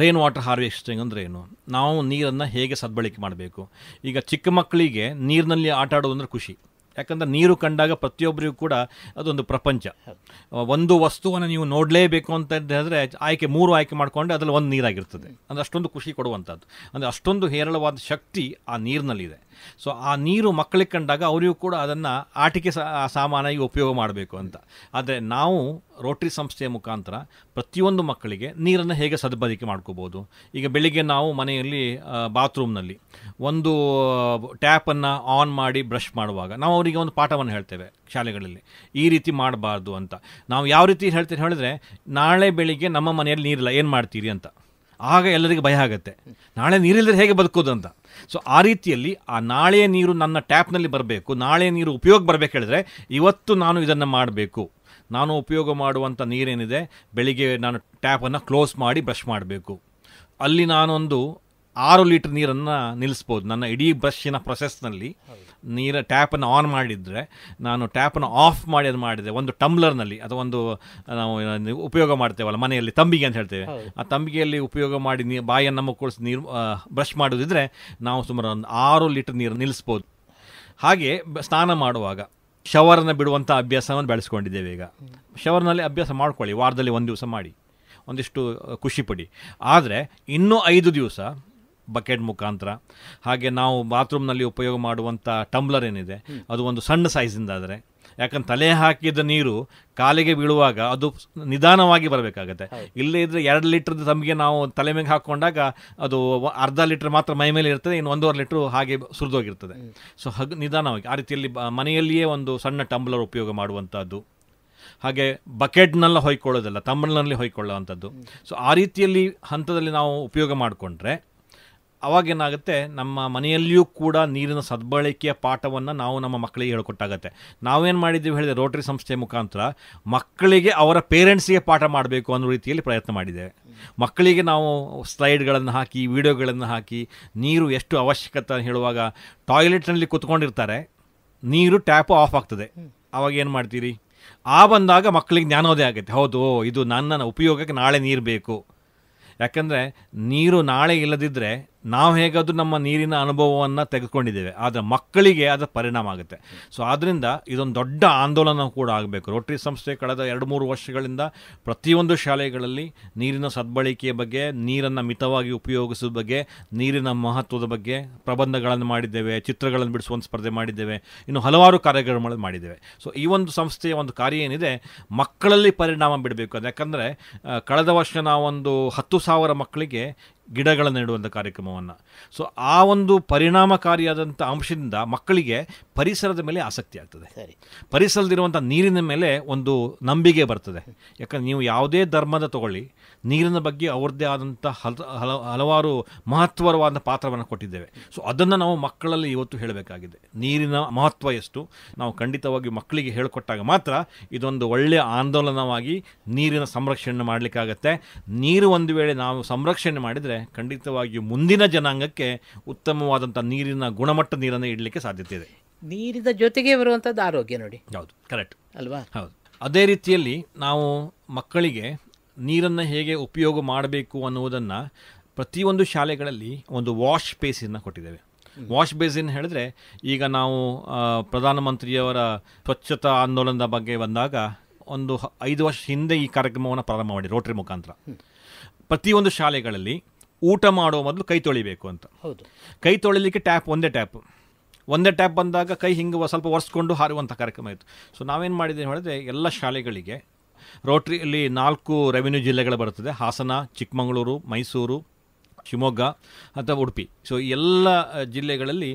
ರೈನ್ ವಾಟರ್ ಹಾರ್ವೆಸ್ಟಿಂಗ್ ಅಂದರೆ ಏನು ನಾವು ನೀರನ್ನು ಹೇಗೆ ಸದ್ಬಳಕೆ ಮಾಡಬೇಕು ಈಗ ಚಿಕ್ಕ ಮಕ್ಕಳಿಗೆ ನೀರಿನಲ್ಲಿ ಆಟ ಆಡೋದಂದ್ರೆ ಖುಷಿ ಯಾಕಂದರೆ ನೀರು ಕಂಡಾಗ ಪ್ರತಿಯೊಬ್ಬರಿಗೂ ಕೂಡ ಅದೊಂದು ಪ್ರಪಂಚ ಒಂದು ವಸ್ತುವನ್ನು ನೀವು ನೋಡಲೇಬೇಕು ಅಂತ ಹೇಳಿದ್ರೆ ಆಯ್ಕೆ ಮೂರು ಆಯ್ಕೆ ಮಾಡಿಕೊಂಡು ಅದರಲ್ಲಿ ಒಂದು ನೀರಾಗಿರ್ತದೆ ಅಂದರೆ ಅಷ್ಟೊಂದು ಖುಷಿ ಕೊಡುವಂಥದ್ದು ಅಂದರೆ ಅಷ್ಟೊಂದು ಹೇರಳವಾದ ಶಕ್ತಿ ಆ ನೀರಿನಲ್ಲಿದೆ ಸೊ ಆ ನೀರು ಮಕ್ಕಳಿಗೆ ಕಂಡಾಗ ಅವರಿಗೂ ಕೂಡ ಅದನ್ನು ಆಟಿಕೆ ಸಾಮಾನಾಗಿ ಉಪಯೋಗ ಮಾಡಬೇಕು ಅಂತ ಆದರೆ ನಾವು ರೋಟ್ರಿ ಸಂಸ್ಥೆಯ ಮುಖಾಂತರ ಪ್ರತಿಯೊಂದು ಮಕ್ಕಳಿಗೆ ನೀರನ್ನು ಹೇಗೆ ಸದ್ಬಳಕೆ ಮಾಡ್ಕೋಬೋದು ಈಗ ಬೆಳಿಗ್ಗೆ ನಾವು ಮನೆಯಲ್ಲಿ ಬಾತ್ರೂಮ್ನಲ್ಲಿ ಒಂದು ಟ್ಯಾಪನ್ನು ಆನ್ ಮಾಡಿ ಬ್ರಷ್ ಮಾಡುವಾಗ ನಾವು ಅವರಿಗೆ ಒಂದು ಪಾಠವನ್ನು ಹೇಳ್ತೇವೆ ಶಾಲೆಗಳಲ್ಲಿ ಈ ರೀತಿ ಮಾಡಬಾರ್ದು ಅಂತ ನಾವು ಯಾವ ರೀತಿ ಹೇಳ್ತೀವಿ ಹೇಳಿದ್ರೆ ನಾಳೆ ಬೆಳಿಗ್ಗೆ ನಮ್ಮ ಮನೆಯಲ್ಲಿ ನೀರಿಲ್ಲ ಏನು ಮಾಡ್ತೀರಿ ಅಂತ ಆಗ ಎಲ್ಲರಿಗೂ ಭಯ ಆಗುತ್ತೆ ನಾಳೆ ನೀರಿಲ್ಲದೆ ಹೇಗೆ ಬದುಕೋದು ಅಂತ ಸೊ ಆ ರೀತಿಯಲ್ಲಿ ಆ ನಾಳೆಯ ನೀರು ನನ್ನ ಟ್ಯಾಪ್ನಲ್ಲಿ ಬರಬೇಕು ನಾಳೆಯ ನೀರು ಉಪಯೋಗ ಬರಬೇಕು ಹೇಳಿದ್ರೆ ಇವತ್ತು ನಾನು ಇದನ್ನು ಮಾಡಬೇಕು ನಾನು ಉಪಯೋಗ ಮಾಡುವಂಥ ನೀರೇನಿದೆ ಬೆಳಿಗ್ಗೆ ನಾನು ಟ್ಯಾಪನ್ನು ಕ್ಲೋಸ್ ಮಾಡಿ ಬ್ರಷ್ ಮಾಡಬೇಕು ಅಲ್ಲಿ ನಾನೊಂದು ಆರು ಲೀಟ್ರ್ ನೀರನ್ನು ನಿಲ್ಲಿಸ್ಬೋದು ನನ್ನ ಇಡೀ ಬ್ರಷ್ಷಿನ ಪ್ರೊಸೆಸ್ನಲ್ಲಿ ನೀರ ಟ್ಯಾಪನ್ನು ಆನ್ ಮಾಡಿದರೆ ನಾನು ಟ್ಯಾಪನ್ನು ಆಫ್ ಮಾಡಿ ಅದು ಮಾಡಿದೆ ಒಂದು ಟಂಬ್ಲರ್ನಲ್ಲಿ ಅಥವಾ ಒಂದು ನಾವು ಉಪಯೋಗ ಮಾಡ್ತೇವಲ್ಲ ಮನೆಯಲ್ಲಿ ತಂಬಿಗೆ ಅಂತ ಹೇಳ್ತೇವೆ ಆ ತಂಬಿಗೆಯಲ್ಲಿ ಉಪಯೋಗ ಮಾಡಿ ನೀ ಬಾಯನ್ನು ಮುಕ್ಕಳಿಸಿ ನೀರು ಬ್ರಷ್ ಮಾಡೋದಿದ್ರೆ ನಾವು ಸುಮಾರು ಒಂದು ಆರು ಲೀಟ್ರ್ ನೀರು ನಿಲ್ಲಿಸ್ಬೋದು ಹಾಗೆ ಸ್ನಾನ ಮಾಡುವಾಗ ಶವರನ್ನು ಬಿಡುವಂಥ ಅಭ್ಯಾಸವನ್ನು ಬೆಳೆಸ್ಕೊಂಡಿದ್ದೇವೆ ಈಗ ಶವರ್ನಲ್ಲಿ ಅಭ್ಯಾಸ ಮಾಡ್ಕೊಳ್ಳಿ ವಾರದಲ್ಲಿ ಒಂದು ದಿವಸ ಮಾಡಿ ಒಂದಿಷ್ಟು ಖುಷಿಪಡಿ ಆದರೆ ಇನ್ನೂ ಐದು ದಿವಸ ಬಕೆಟ್ ಮುಖಾಂತರ ಹಾಗೆ ನಾವು ಬಾತ್ರೂಮ್ನಲ್ಲಿ ಉಪಯೋಗ ಮಾಡುವಂಥ ಟಂಬ್ಲರ್ ಏನಿದೆ ಅದು ಒಂದು ಸಣ್ಣ ಸೈಜಿಂದ ಆದರೆ ಯಾಕಂದ್ರೆ ತಲೆ ಹಾಕಿದ ನೀರು ಕಾಲಿಗೆ ಬೀಳುವಾಗ ಅದು ನಿಧಾನವಾಗಿ ಬರಬೇಕಾಗತ್ತೆ ಇಲ್ಲೇ ಇದ್ರೆ ಎರಡು ಲೀಟ್ರದ ತಮಗೆ ನಾವು ತಲೆ ಮೇಲೆ ಹಾಕೊಂಡಾಗ ಅದು ಅರ್ಧ ಲೀಟ್ರ್ ಮಾತ್ರ ಮೈ ಮೇಲೆ ಇರ್ತದೆ ಇನ್ನು ಒಂದೂವರೆ ಲೀಟ್ರ್ ಹಾಗೆ ಸುರಿದೋಗಿರ್ತದೆ ಸೊ ಹಗ್ ನಿಧಾನವಾಗಿ ಆ ರೀತಿಯಲ್ಲಿ ಮನೆಯಲ್ಲಿಯೇ ಒಂದು ಸಣ್ಣ ಟಂಬ್ಲರ್ ಉಪಯೋಗ ಮಾಡುವಂಥದ್ದು ಹಾಗೆ ಬಕೆಟ್ನಲ್ಲ ಹೊಯ್ಕೊಳ್ಳೋದಲ್ಲ ತಂಬಲ್ನಲ್ಲಿ ಹೊಯ್ಕೊಳ್ಳೋ ಸೊ ಆ ರೀತಿಯಲ್ಲಿ ಹಂತದಲ್ಲಿ ನಾವು ಉಪಯೋಗ ಮಾಡಿಕೊಂಡ್ರೆ ಅವಾಗೇನಾಗುತ್ತೆ ನಮ್ಮ ಮನೆಯಲ್ಲಿಯೂ ಕೂಡ ನೀರಿನ ಸದ್ಬಳಕೆಯ ಪಾಠವನ್ನು ನಾವು ನಮ್ಮ ಮಕ್ಕಳಿಗೆ ಹೇಳ್ಕೊಟ್ಟಾಗತ್ತೆ ನಾವೇನು ಮಾಡಿದ್ದೀವಿ ಹೇಳಿದೆ ರೋಟರಿ ಸಂಸ್ಥೆ ಮುಖಾಂತರ ಮಕ್ಕಳಿಗೆ ಅವರ ಪೇರೆಂಟ್ಸಿಗೆ ಪಾಠ ಮಾಡಬೇಕು ಅನ್ನೋ ರೀತಿಯಲ್ಲಿ ಪ್ರಯತ್ನ ಮಾಡಿದ್ದೇವೆ ಮಕ್ಕಳಿಗೆ ನಾವು ಸ್ಲೈಡ್ಗಳನ್ನು ಹಾಕಿ ವಿಡಿಯೋಗಳನ್ನು ಹಾಕಿ ನೀರು ಎಷ್ಟು ಅವಶ್ಯಕತೆ ಹೇಳುವಾಗ ಟಾಯ್ಲೆಟ್ನಲ್ಲಿ ಕೂತ್ಕೊಂಡಿರ್ತಾರೆ ನೀರು ಟ್ಯಾಪು ಆಫ್ ಆಗ್ತದೆ ಆವಾಗ ಏನು ಮಾಡ್ತೀರಿ ಆ ಬಂದಾಗ ಮಕ್ಕಳಿಗೆ ಜ್ಞಾನೋದಯ ಆಗುತ್ತೆ ಹೌದು ಇದು ನನ್ನ ಉಪಯೋಗಕ್ಕೆ ನಾಳೆ ನೀರು ಬೇಕು ಯಾಕಂದರೆ ನೀರು ನಾಳೆ ಇಲ್ಲದಿದ್ದರೆ ನಾವು ಹೇಗಾದರೂ ನಮ್ಮ ನೀರಿನ ಅನುಭವವನ್ನು ತೆಗೆದುಕೊಂಡಿದ್ದೇವೆ ಆದರೆ ಮಕ್ಕಳಿಗೆ ಅದರ ಪರಿಣಾಮ ಆಗುತ್ತೆ ಸೊ ಆದ್ದರಿಂದ ಇದೊಂದು ದೊಡ್ಡ ಆಂದೋಲನ ಕೂಡ ಆಗಬೇಕು ರೋಟ್ರಿ ಸಂಸ್ಥೆ ಕಳೆದ ಎರಡು ಮೂರು ವರ್ಷಗಳಿಂದ ಪ್ರತಿಯೊಂದು ಶಾಲೆಗಳಲ್ಲಿ ನೀರಿನ ಸದ್ಬಳಕೆಯ ಬಗ್ಗೆ ನೀರನ್ನು ಮಿತವಾಗಿ ಉಪಯೋಗಿಸುವ ಬಗ್ಗೆ ನೀರಿನ ಮಹತ್ವದ ಬಗ್ಗೆ ಪ್ರಬಂಧಗಳನ್ನು ಮಾಡಿದ್ದೇವೆ ಚಿತ್ರಗಳನ್ನು ಬಿಡಿಸುವ ಸ್ಪರ್ಧೆ ಮಾಡಿದ್ದೇವೆ ಇನ್ನು ಹಲವಾರು ಕಾರ್ಯಕ್ರಮಗಳನ್ನು ಮಾಡಿದ್ದೇವೆ ಸೊ ಈ ಒಂದು ಸಂಸ್ಥೆಯ ಒಂದು ಕಾರ್ಯ ಏನಿದೆ ಮಕ್ಕಳಲ್ಲಿ ಪರಿಣಾಮ ಬಿಡಬೇಕು ಅದು ಯಾಕಂದರೆ ಕಳೆದ ವರ್ಷ ನಾವೊಂದು ಹತ್ತು ಸಾವಿರ ಮಕ್ಕಳಿಗೆ ಗಿಡಗಳನ್ನು ನೆಡುವಂಥ ಕಾರ್ಯಕ್ರಮವನ್ನು ಸೊ ಆ ಒಂದು ಪರಿಣಾಮಕಾರಿಯಾದಂಥ ಅಂಶದಿಂದ ಮಕ್ಕಳಿಗೆ ಪರಿಸರದ ಮೇಲೆ ಆಸಕ್ತಿ ಆಗ್ತದೆ ಪರಿಸರದಿರುವಂಥ ನೀರಿನ ಮೇಲೆ ಒಂದು ನಂಬಿಕೆ ಬರ್ತದೆ ಯಾಕಂದರೆ ನೀವು ಯಾವುದೇ ಧರ್ಮದ ತಗೊಳ್ಳಿ ನೀರಿನ ಬಗ್ಗೆ ಅವ್ರದ್ದೇ ಆದಂಥ ಹಲ ಹಲ ಹಲವಾರು ಮಹತ್ವರವಾದ ಪಾತ್ರವನ್ನು ಕೊಟ್ಟಿದ್ದೇವೆ ಸೊ ಅದನ್ನು ನಾವು ಮಕ್ಕಳಲ್ಲಿ ಇವತ್ತು ಹೇಳಬೇಕಾಗಿದೆ ನೀರಿನ ಮಹತ್ವ ಎಷ್ಟು ನಾವು ಖಂಡಿತವಾಗಿ ಮಕ್ಕಳಿಗೆ ಹೇಳಿಕೊಟ್ಟಾಗ ಮಾತ್ರ ಇದೊಂದು ಒಳ್ಳೆಯ ಆಂದೋಲನವಾಗಿ ನೀರಿನ ಸಂರಕ್ಷಣೆ ಮಾಡಲಿಕ್ಕಾಗತ್ತೆ ನೀರು ಒಂದು ವೇಳೆ ನಾವು ಸಂರಕ್ಷಣೆ ಮಾಡಿದರೆ ಖಂಡಿತವಾಗಿಯೂ ಮುಂದಿನ ಜನಾಂಗಕ್ಕೆ ಉತ್ತಮವಾದಂಥ ನೀರಿನ ಗುಣಮಟ್ಟ ನೀರನ್ನು ಇಡಲಿಕ್ಕೆ ಸಾಧ್ಯತೆ ಇದೆ ನೀರಿನ ಜೊತೆಗೆ ಬರುವಂಥದ್ದು ಆರೋಗ್ಯ ನೋಡಿ ಹೌದು ಕರೆಕ್ಟ್ ಅಲ್ವಾ ಹೌದು ಅದೇ ರೀತಿಯಲ್ಲಿ ನಾವು ಮಕ್ಕಳಿಗೆ ನೀರನ್ನು ಹೇಗೆ ಉಪಯೋಗ ಮಾಡಬೇಕು ಅನ್ನುವುದನ್ನು ಪ್ರತಿಯೊಂದು ಶಾಲೆಗಳಲ್ಲಿ ಒಂದು ವಾಶ್ ಬೇಸಿನ ಕೊಟ್ಟಿದ್ದೇವೆ ವಾಶ್ ಬೇಸಿನ್ ಹೇಳಿದ್ರೆ ಈಗ ನಾವು ಪ್ರಧಾನಮಂತ್ರಿಯವರ ಸ್ವಚ್ಛತಾ ಆಂದೋಲನದ ಬಗ್ಗೆ ಬಂದಾಗ ಒಂದು ಐದು ವರ್ಷ ಹಿಂದೆ ಈ ಕಾರ್ಯಕ್ರಮವನ್ನು ಪ್ರಾರಂಭ ಮಾಡಿ ರೋಟರಿ ಮುಖಾಂತರ ಪ್ರತಿಯೊಂದು ಶಾಲೆಗಳಲ್ಲಿ ಊಟ ಮಾಡುವ ಮೊದಲು ಕೈ ತೊಳಿಬೇಕು ಅಂತ ಹೌದು ಕೈ ತೊಳಿಲಿಕ್ಕೆ ಟ್ಯಾಪ್ ಒಂದೇ ಟ್ಯಾಪ್ ಒಂದೇ ಟ್ಯಾಪ್ ಬಂದಾಗ ಕೈ ಹಿಂಗೆ ಸ್ವಲ್ಪ ಒರೆಸ್ಕೊಂಡು ಹಾರುವಂಥ ಕಾರ್ಯಕ್ರಮ ಇತ್ತು ಸೊ ನಾವೇನು ಮಾಡಿದ್ದೇವೆ ಹೇಳಿದ್ರೆ ಎಲ್ಲ ಶಾಲೆಗಳಿಗೆ ರೋಟ್ರಿಯಲ್ಲಿ ನಾಲ್ಕು ರೆವಿನ್ಯೂ ಜಿಲ್ಲೆಗಳು ಬರ್ತದೆ ಹಾಸನ ಚಿಕ್ಕಮಗಳೂರು ಮೈಸೂರು ಶಿವಮೊಗ್ಗ ಅಥವಾ ಉಡುಪಿ ಸೊ ಎಲ್ಲ ಜಿಲ್ಲೆಗಳಲ್ಲಿ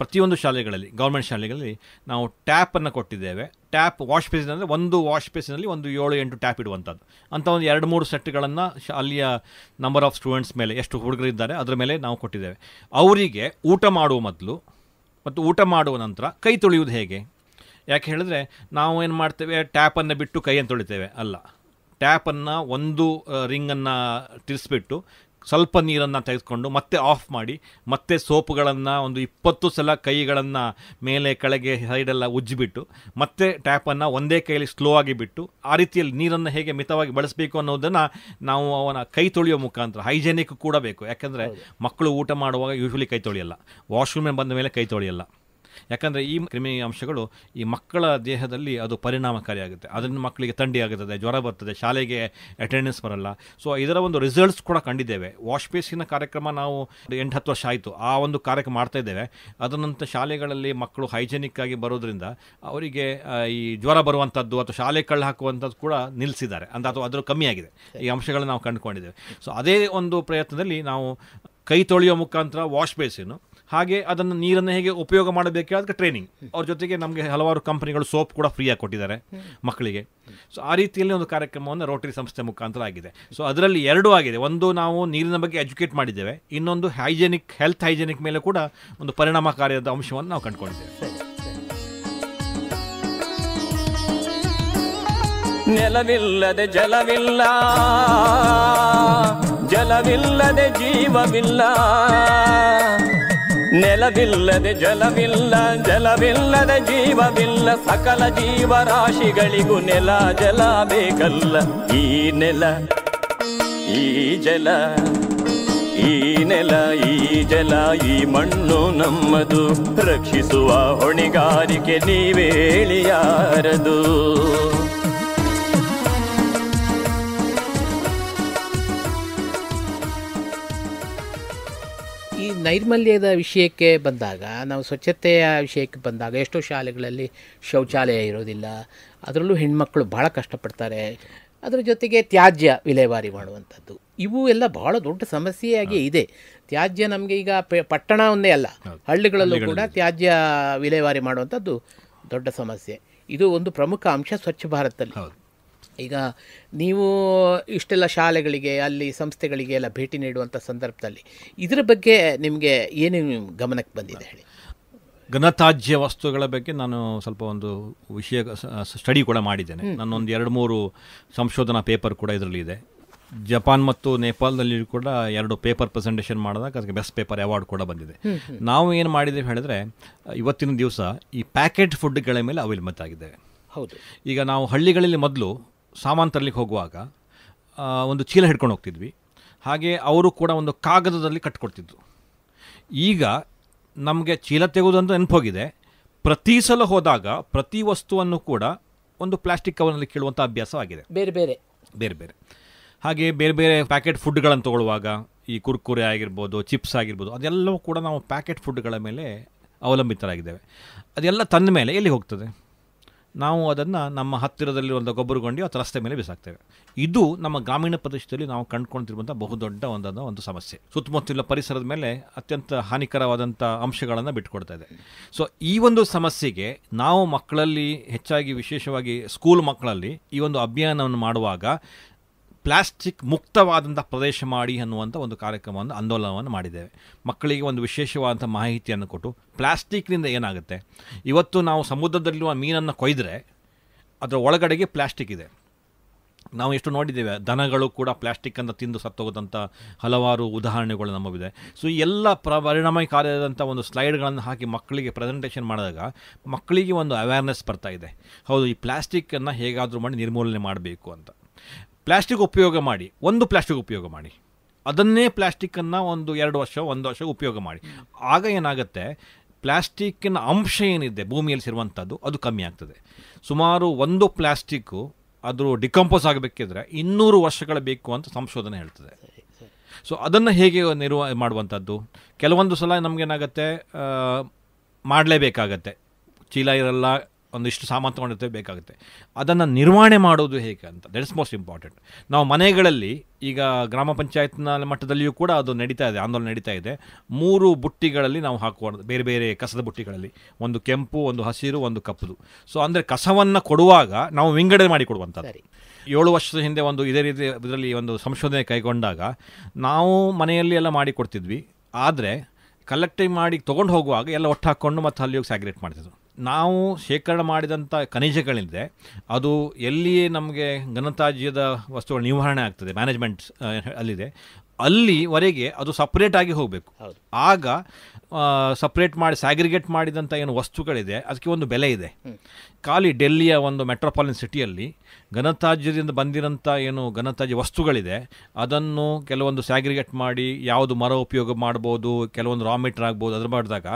ಪ್ರತಿಯೊಂದು ಶಾಲೆಗಳಲ್ಲಿ ಗೌರ್ಮೆಂಟ್ ಶಾಲೆಗಳಲ್ಲಿ ನಾವು ಟ್ಯಾಪನ್ನು ಕೊಟ್ಟಿದ್ದೇವೆ ಟ್ಯಾಪ್ ವಾಶ್ ಬೇಸಿನ್ ಅಂದರೆ ಒಂದು ವಾಶ್ ಬೇಸಿನಲ್ಲಿ ಒಂದು ಏಳು ಎಂಟು ಟ್ಯಾಪ್ ಇಡುವಂಥದ್ದು ಅಂಥ ಒಂದು ಎರಡು ಮೂರು ಸೆಟ್ಗಳನ್ನು ಅಲ್ಲಿಯ ನಂಬರ್ ಆಫ್ ಸ್ಟೂಡೆಂಟ್ಸ್ ಮೇಲೆ ಎಷ್ಟು ಹುಡುಗರು ಇದ್ದಾರೆ ಅದರ ಮೇಲೆ ನಾವು ಕೊಟ್ಟಿದ್ದೇವೆ ಅವರಿಗೆ ಊಟ ಮಾಡುವ ಮೊದಲು ಮತ್ತು ಊಟ ಮಾಡುವ ನಂತರ ಕೈ ತೊಳೆಯುವುದು ಹೇಗೆ ಯಾಕೆ ಹೇಳಿದ್ರೆ ನಾವು ಏನು ಮಾಡ್ತೇವೆ ಟ್ಯಾಪನ್ನು ಬಿಟ್ಟು ಕೈಯನ್ನು ತೊಳಿತೇವೆ ಅಲ್ಲ ಟ್ಯಾಪನ್ನು ಒಂದು ರಿಂಗನ್ನು ತಿರ್ಸ್ಬಿಟ್ಟು ಸ್ವಲ್ಪ ನೀರನ್ನು ತೆಗೆದುಕೊಂಡು ಮತ್ತೆ ಆಫ್ ಮಾಡಿ ಮತ್ತೆ ಸೋಪುಗಳನ್ನು ಒಂದು ಇಪ್ಪತ್ತು ಸಲ ಕೈಗಳನ್ನು ಮೇಲೆ ಕೆಳಗೆ ಸೈಡೆಲ್ಲ ಉಜ್ಜಿಬಿಟ್ಟು ಮತ್ತೆ ಟ್ಯಾಪನ್ನು ಒಂದೇ ಕೈಯಲ್ಲಿ ಸ್ಲೋ ಆಗಿ ಬಿಟ್ಟು ಆ ರೀತಿಯಲ್ಲಿ ನೀರನ್ನು ಹೇಗೆ ಮಿತವಾಗಿ ಬಳಸಬೇಕು ಅನ್ನೋದನ್ನು ನಾವು ಅವನ ಕೈ ತೊಳೆಯೋ ಮುಖಾಂತರ ಹೈಜೆನಿಕ್ ಕೂಡ ಬೇಕು ಯಾಕೆಂದರೆ ಮಕ್ಕಳು ಊಟ ಮಾಡುವಾಗ ಯೂಶ್ವಲಿ ಕೈ ತೊಳೆಯಲ್ಲ ವಾಶ್ರೂಮಿಗೆ ಬಂದ ಮೇಲೆ ಕೈ ತೊಳೆಯಲ್ಲ ಯಾಕಂದರೆ ಈ ಕ್ರಿಮಿ ಅಂಶಗಳು ಈ ಮಕ್ಕಳ ದೇಹದಲ್ಲಿ ಅದು ಪರಿಣಾಮಕಾರಿಯಾಗುತ್ತೆ ಅದರಿಂದ ಮಕ್ಕಳಿಗೆ ಥಂಡಿ ಆಗುತ್ತದೆ ಜ್ವರ ಬರ್ತದೆ ಶಾಲೆಗೆ ಅಟೆಂಡೆನ್ಸ್ ಬರಲ್ಲ ಸೊ ಇದರ ಒಂದು ರಿಸಲ್ಟ್ಸ್ ಕೂಡ ಕಂಡಿದ್ದೇವೆ ವಾಶ್ ಬೇಸಿನ ಕಾರ್ಯಕ್ರಮ ನಾವು ಎಂಟು ಹತ್ತು ವರ್ಷ ಆಯಿತು ಆ ಒಂದು ಕಾರ್ಯಕ್ರಮ ಮಾಡ್ತಾ ಇದ್ದೇವೆ ಅದರಂತೆ ಶಾಲೆಗಳಲ್ಲಿ ಮಕ್ಕಳು ಹೈಜೆನಿಕ್ ಆಗಿ ಬರೋದ್ರಿಂದ ಅವರಿಗೆ ಈ ಜ್ವರ ಬರುವಂಥದ್ದು ಅಥವಾ ಶಾಲೆ ಕಳ್ಳ ಹಾಕುವಂಥದ್ದು ಕೂಡ ನಿಲ್ಲಿಸಿದ್ದಾರೆ ಅಂದ ಅಥವಾ ಅದರ ಕಮ್ಮಿಯಾಗಿದೆ ಈ ಅಂಶಗಳನ್ನು ನಾವು ಕಂಡುಕೊಂಡಿದ್ದೇವೆ ಸೊ ಅದೇ ಒಂದು ಪ್ರಯತ್ನದಲ್ಲಿ ನಾವು ಕೈ ತೊಳೆಯುವ ಮುಖಾಂತರ ವಾಶ್ ಬೇಸಿನು ಹಾಗೆ ಅದನ್ನು ನೀರನ್ನು ಹೇಗೆ ಉಪಯೋಗ ಮಾಡಬೇಕು ಅದಕ್ಕೆ ಟ್ರೈನಿಂಗ್ ಅವ್ರ ಜೊತೆಗೆ ನಮಗೆ ಹಲವಾರು ಕಂಪನಿಗಳು ಸೋಪ್ ಕೂಡ ಫ್ರೀಯಾಗಿ ಕೊಟ್ಟಿದ್ದಾರೆ ಮಕ್ಕಳಿಗೆ ಸೊ ಆ ರೀತಿಯಲ್ಲಿ ಒಂದು ಕಾರ್ಯಕ್ರಮವನ್ನು ರೋಟರಿ ಸಂಸ್ಥೆ ಮುಖಾಂತರ ಆಗಿದೆ ಸೊ ಅದರಲ್ಲಿ ಎರಡೂ ಆಗಿದೆ ಒಂದು ನಾವು ನೀರಿನ ಬಗ್ಗೆ ಎಜುಕೇಟ್ ಮಾಡಿದ್ದೇವೆ ಇನ್ನೊಂದು ಹೈಜೆನಿಕ್ ಹೆಲ್ತ್ ಹೈಜೆನಿಕ್ ಮೇಲೆ ಕೂಡ ಒಂದು ಪರಿಣಾಮಕಾರಿಯಾದ ಅಂಶವನ್ನು ನಾವು ಕಂಡುಕೊಂಡಿದ್ದೇವೆ ನೆಲವಿಲ್ಲದೆ ಜಲವಿಲ್ಲ ಜಲವಿಲ್ಲದೆ ಜೀವವಿಲ್ಲ ನೆಲವಿಲ್ಲದೆ ಜಲವಿಲ್ಲ ಜಲವಿಲ್ಲದೆ ಜೀವವಿಲ್ಲ ಸಕಲ ಜೀವರಾಶಿಗಳಿಗೂ ನೆಲ ಜಲ ಬೇಕಲ್ಲ ಈ ನೆಲ ಈ ಜಲ ಈ ನೆಲ ಈ ಜಲ ಈ ಮಣ್ಣು ನಮ್ಮದು ರಕ್ಷಿಸುವ ಹೊಣೆಗಾರಿಕೆ ನೀವೇಳಿಯಾರದು ಈ ನೈರ್ಮಲ್ಯದ ವಿಷಯಕ್ಕೆ ಬಂದಾಗ ನಾವು ಸ್ವಚ್ಛತೆಯ ವಿಷಯಕ್ಕೆ ಬಂದಾಗ ಎಷ್ಟೋ ಶಾಲೆಗಳಲ್ಲಿ ಶೌಚಾಲಯ ಇರೋದಿಲ್ಲ ಅದರಲ್ಲೂ ಹೆಣ್ಮಕ್ಳು ಭಾಳ ಕಷ್ಟಪಡ್ತಾರೆ ಅದರ ಜೊತೆಗೆ ತ್ಯಾಜ್ಯ ವಿಲೇವಾರಿ ಮಾಡುವಂಥದ್ದು ಇವು ಎಲ್ಲ ಬಹಳ ದೊಡ್ಡ ಸಮಸ್ಯೆಯಾಗಿ ಇದೆ ತ್ಯಾಜ್ಯ ನಮಗೆ ಈಗ ಪಟ್ಟಣ ಒಂದೇ ಅಲ್ಲ ಹಳ್ಳಿಗಳಲ್ಲೂ ಕೂಡ ತ್ಯಾಜ್ಯ ವಿಲೇವಾರಿ ಮಾಡುವಂಥದ್ದು ದೊಡ್ಡ ಸಮಸ್ಯೆ ಇದು ಒಂದು ಪ್ರಮುಖ ಅಂಶ ಸ್ವಚ್ಛ ಭಾರತದಲ್ಲಿ ಈಗ ನೀವು ಇಷ್ಟೆಲ್ಲ ಶಾಲೆಗಳಿಗೆ ಅಲ್ಲಿ ಸಂಸ್ಥೆಗಳಿಗೆ ಎಲ್ಲ ಭೇಟಿ ನೀಡುವಂಥ ಸಂದರ್ಭದಲ್ಲಿ ಇದರ ಬಗ್ಗೆ ನಿಮಗೆ ಏನು ಗಮನಕ್ಕೆ ಬಂದಿದೆ ಹೇಳಿ ಘನತಾಜ್ಯ ವಸ್ತುಗಳ ಬಗ್ಗೆ ನಾನು ಸ್ವಲ್ಪ ಒಂದು ವಿಷಯ ಸ್ಟಡಿ ಕೂಡ ಮಾಡಿದ್ದೇನೆ ನನ್ನೊಂದು ಎರಡು ಮೂರು ಸಂಶೋಧನಾ ಪೇಪರ್ ಕೂಡ ಇದರಲ್ಲಿ ಇದೆ ಜಪಾನ್ ಮತ್ತು ನೇಪಾಳದಲ್ಲಿ ಕೂಡ ಎರಡು ಪೇಪರ್ ಪ್ರೆಸೆಂಟೇಷನ್ ಮಾಡಿದಾಗ ಅದಕ್ಕೆ ಬೆಸ್ಟ್ ಪೇಪರ್ ಅವಾರ್ಡ್ ಕೂಡ ಬಂದಿದೆ ನಾವು ಏನು ಮಾಡಿದ್ದೇವೆ ಹೇಳಿದ್ರೆ ಇವತ್ತಿನ ದಿವಸ ಈ ಪ್ಯಾಕೆಟ್ ಫುಡ್ಗಳ ಮೇಲೆ ಅವಲಂಬಿತ ಆಗಿದ್ದೇವೆ ಹೌದು ಈಗ ನಾವು ಹಳ್ಳಿಗಳಲ್ಲಿ ಮೊದಲು ಸಾಮಾನು ತರಲಿಕ್ಕೆ ಹೋಗುವಾಗ ಒಂದು ಚೀಲ ಹಿಡ್ಕೊಂಡು ಹೋಗ್ತಿದ್ವಿ ಹಾಗೆ ಅವರು ಕೂಡ ಒಂದು ಕಾಗದದಲ್ಲಿ ಕಟ್ಕೊಡ್ತಿದ್ರು ಈಗ ನಮಗೆ ಚೀಲ ಅಂತ ನೆನಪೋಗಿದೆ ಪ್ರತಿ ಸಲ ಹೋದಾಗ ಪ್ರತಿ ವಸ್ತುವನ್ನು ಕೂಡ ಒಂದು ಪ್ಲಾಸ್ಟಿಕ್ ಕವರ್ನಲ್ಲಿ ಕೇಳುವಂಥ ಅಭ್ಯಾಸವಾಗಿದೆ ಬೇರೆ ಬೇರೆ ಬೇರೆ ಬೇರೆ ಹಾಗೆ ಬೇರೆ ಬೇರೆ ಪ್ಯಾಕೆಟ್ ಫುಡ್ಗಳನ್ನು ತೊಗೊಳ್ಳುವಾಗ ಈ ಕುರ್ಕುರೆ ಆಗಿರ್ಬೋದು ಚಿಪ್ಸ್ ಆಗಿರ್ಬೋದು ಅದೆಲ್ಲವೂ ಕೂಡ ನಾವು ಪ್ಯಾಕೆಟ್ ಫುಡ್ಗಳ ಮೇಲೆ ಅವಲಂಬಿತರಾಗಿದ್ದೇವೆ ಅದೆಲ್ಲ ತಂದ ಮೇಲೆ ಎಲ್ಲಿ ಹೋಗ್ತದೆ ನಾವು ಅದನ್ನು ನಮ್ಮ ಹತ್ತಿರದಲ್ಲಿರುವಂಥ ಗೊಬ್ಬರಗೊಂಡಿ ಅಥವಾ ರಸ್ತೆ ಮೇಲೆ ಬಿಸಾಕ್ತೇವೆ ಇದು ನಮ್ಮ ಗ್ರಾಮೀಣ ಪ್ರದೇಶದಲ್ಲಿ ನಾವು ಕಂಡುಕೊಳ್ತಿರುವಂಥ ಬಹುದೊಡ್ಡ ಒಂದಾದ ಒಂದು ಸಮಸ್ಯೆ ಸುತ್ತಮುತ್ತಲ ಪರಿಸರದ ಮೇಲೆ ಅತ್ಯಂತ ಹಾನಿಕರವಾದಂಥ ಅಂಶಗಳನ್ನು ಬಿಟ್ಕೊಡ್ತಾ ಇದೆ ಸೊ ಈ ಒಂದು ಸಮಸ್ಯೆಗೆ ನಾವು ಮಕ್ಕಳಲ್ಲಿ ಹೆಚ್ಚಾಗಿ ವಿಶೇಷವಾಗಿ ಸ್ಕೂಲ್ ಮಕ್ಕಳಲ್ಲಿ ಈ ಒಂದು ಅಭಿಯಾನವನ್ನು ಮಾಡುವಾಗ ಪ್ಲಾಸ್ಟಿಕ್ ಮುಕ್ತವಾದಂಥ ಪ್ರದೇಶ ಮಾಡಿ ಅನ್ನುವಂಥ ಒಂದು ಕಾರ್ಯಕ್ರಮವನ್ನು ಆಂದೋಲನವನ್ನು ಮಾಡಿದ್ದೇವೆ ಮಕ್ಕಳಿಗೆ ಒಂದು ವಿಶೇಷವಾದಂಥ ಮಾಹಿತಿಯನ್ನು ಕೊಟ್ಟು ಪ್ಲಾಸ್ಟಿಕ್ನಿಂದ ಏನಾಗುತ್ತೆ ಇವತ್ತು ನಾವು ಸಮುದ್ರದಲ್ಲಿರುವ ಮೀನನ್ನು ಕೊಯ್ದರೆ ಅದರ ಒಳಗಡೆಗೆ ಪ್ಲಾಸ್ಟಿಕ್ ಇದೆ ನಾವು ಎಷ್ಟು ನೋಡಿದ್ದೇವೆ ದನಗಳು ಕೂಡ ಪ್ಲಾಸ್ಟಿಕ್ಕನ್ನು ತಿಂದು ಸತ್ತೋಗದಂಥ ಹಲವಾರು ಉದಾಹರಣೆಗಳು ನಮಗಿದೆ ಸೊ ಈ ಎಲ್ಲ ಪ್ರ ಪರಿಣಾಮಕಾರಿಯಾದಂಥ ಒಂದು ಸ್ಲೈಡ್ಗಳನ್ನು ಹಾಕಿ ಮಕ್ಕಳಿಗೆ ಪ್ರೆಸೆಂಟೇಷನ್ ಮಾಡಿದಾಗ ಮಕ್ಕಳಿಗೆ ಒಂದು ಅವೇರ್ನೆಸ್ ಬರ್ತಾ ಇದೆ ಹೌದು ಈ ಪ್ಲಾಸ್ಟಿಕ್ಕನ್ನು ಹೇಗಾದರೂ ಮಾಡಿ ನಿರ್ಮೂಲನೆ ಮಾಡಬೇಕು ಅಂತ ಪ್ಲ್ಯಾಸ್ಟಿಕ್ ಉಪಯೋಗ ಮಾಡಿ ಒಂದು ಪ್ಲಾಸ್ಟಿಕ್ ಉಪಯೋಗ ಮಾಡಿ ಅದನ್ನೇ ಪ್ಲ್ಯಾಸ್ಟಿಕನ್ನು ಒಂದು ಎರಡು ವರ್ಷ ಒಂದು ವರ್ಷ ಉಪಯೋಗ ಮಾಡಿ ಆಗ ಏನಾಗುತ್ತೆ ಪ್ಲ್ಯಾಸ್ಟಿಕ್ಕಿನ ಅಂಶ ಏನಿದೆ ಭೂಮಿಯಲ್ಲಿ ಸಿರುವಂಥದ್ದು ಅದು ಕಮ್ಮಿ ಆಗ್ತದೆ ಸುಮಾರು ಒಂದು ಪ್ಲ್ಯಾಸ್ಟಿಕ್ಕು ಅದು ಡಿಕಂಪೋಸ್ ಆಗಬೇಕಿದ್ರೆ ಇನ್ನೂರು ವರ್ಷಗಳ ಬೇಕು ಅಂತ ಸಂಶೋಧನೆ ಹೇಳ್ತದೆ ಸೊ ಅದನ್ನು ಹೇಗೆ ನಿರ್ವ ಮಾಡುವಂಥದ್ದು ಕೆಲವೊಂದು ಸಲ ನಮಗೇನಾಗತ್ತೆ ಮಾಡಲೇಬೇಕಾಗತ್ತೆ ಚೀಲ ಇರಲ್ಲ ಒಂದಿಷ್ಟು ಸಾಮಾನು ತೊಗೊಂಡಿರ್ತೇವೆ ಬೇಕಾಗುತ್ತೆ ಅದನ್ನು ನಿರ್ವಹಣೆ ಮಾಡೋದು ಹೇಗೆ ಅಂತ ಇಸ್ ಮೋಸ್ಟ್ ಇಂಪಾರ್ಟೆಂಟ್ ನಾವು ಮನೆಗಳಲ್ಲಿ ಈಗ ಗ್ರಾಮ ಪಂಚಾಯತ್ನ ಮಟ್ಟದಲ್ಲಿಯೂ ಕೂಡ ಅದು ನಡೀತಾ ಇದೆ ಆಂದೋಲನ ನಡೀತಾ ಇದೆ ಮೂರು ಬುಟ್ಟಿಗಳಲ್ಲಿ ನಾವು ಹಾಕುವ ಬೇರೆ ಬೇರೆ ಕಸದ ಬುಟ್ಟಿಗಳಲ್ಲಿ ಒಂದು ಕೆಂಪು ಒಂದು ಹಸಿರು ಒಂದು ಕಪ್ಪದು ಸೊ ಅಂದರೆ ಕಸವನ್ನು ಕೊಡುವಾಗ ನಾವು ವಿಂಗಡಣೆ ಮಾಡಿ ಕೊಡುವಂಥದ್ದು ಏಳು ವರ್ಷದ ಹಿಂದೆ ಒಂದು ಇದೇ ರೀತಿ ಇದರಲ್ಲಿ ಒಂದು ಸಂಶೋಧನೆ ಕೈಗೊಂಡಾಗ ನಾವು ಮನೆಯಲ್ಲಿ ಎಲ್ಲ ಮಾಡಿಕೊಡ್ತಿದ್ವಿ ಆದರೆ ಕಲೆಕ್ಟಿಂಗ್ ಮಾಡಿ ತೊಗೊಂಡು ಹೋಗುವಾಗ ಎಲ್ಲ ಒಟ್ಟು ಹಾಕ್ಕೊಂಡು ಮತ್ತು ಅಲ್ಲಿ ಹೋಗಿ ಸ್ಯಾಗ್ರೇಟ್ ಮಾಡ್ತಿದ್ರು ನಾವು ಶೇಖರಣೆ ಮಾಡಿದಂಥ ಖನಿಜಗಳಿದೆ ಅದು ಎಲ್ಲಿಯೇ ನಮಗೆ ಘನತಾಜ್ಯದ ವಸ್ತುಗಳ ನಿವಾರಣೆ ಆಗ್ತದೆ ಮ್ಯಾನೇಜ್ಮೆಂಟ್ ಅಲ್ಲಿದೆ ಅಲ್ಲಿವರೆಗೆ ಅದು ಸಪ್ರೇಟ್ ಆಗಿ ಹೋಗಬೇಕು ಆಗ ಸಪ್ರೇಟ್ ಮಾಡಿ ಸ್ಯಾಗ್ರಿಗೇಟ್ ಮಾಡಿದಂಥ ಏನು ವಸ್ತುಗಳಿದೆ ಅದಕ್ಕೆ ಒಂದು ಬೆಲೆ ಇದೆ ಖಾಲಿ ಡೆಲ್ಲಿಯ ಒಂದು ಮೆಟ್ರೋಪಾಲಿನ್ ಸಿಟಿಯಲ್ಲಿ ಘನತಾಜ್ಯದಿಂದ ಬಂದಿರೋಂಥ ಏನು ಘನತಾಜ್ಯ ವಸ್ತುಗಳಿದೆ ಅದನ್ನು ಕೆಲವೊಂದು ಸ್ಯಾಗ್ರಿಗೇಟ್ ಮಾಡಿ ಯಾವುದು ಮರ ಉಪಯೋಗ ಮಾಡ್ಬೋದು ಕೆಲವೊಂದು ರಾ ಆಗ್ಬೋದು ಅದ್ರ ಮಾಡಿದಾಗ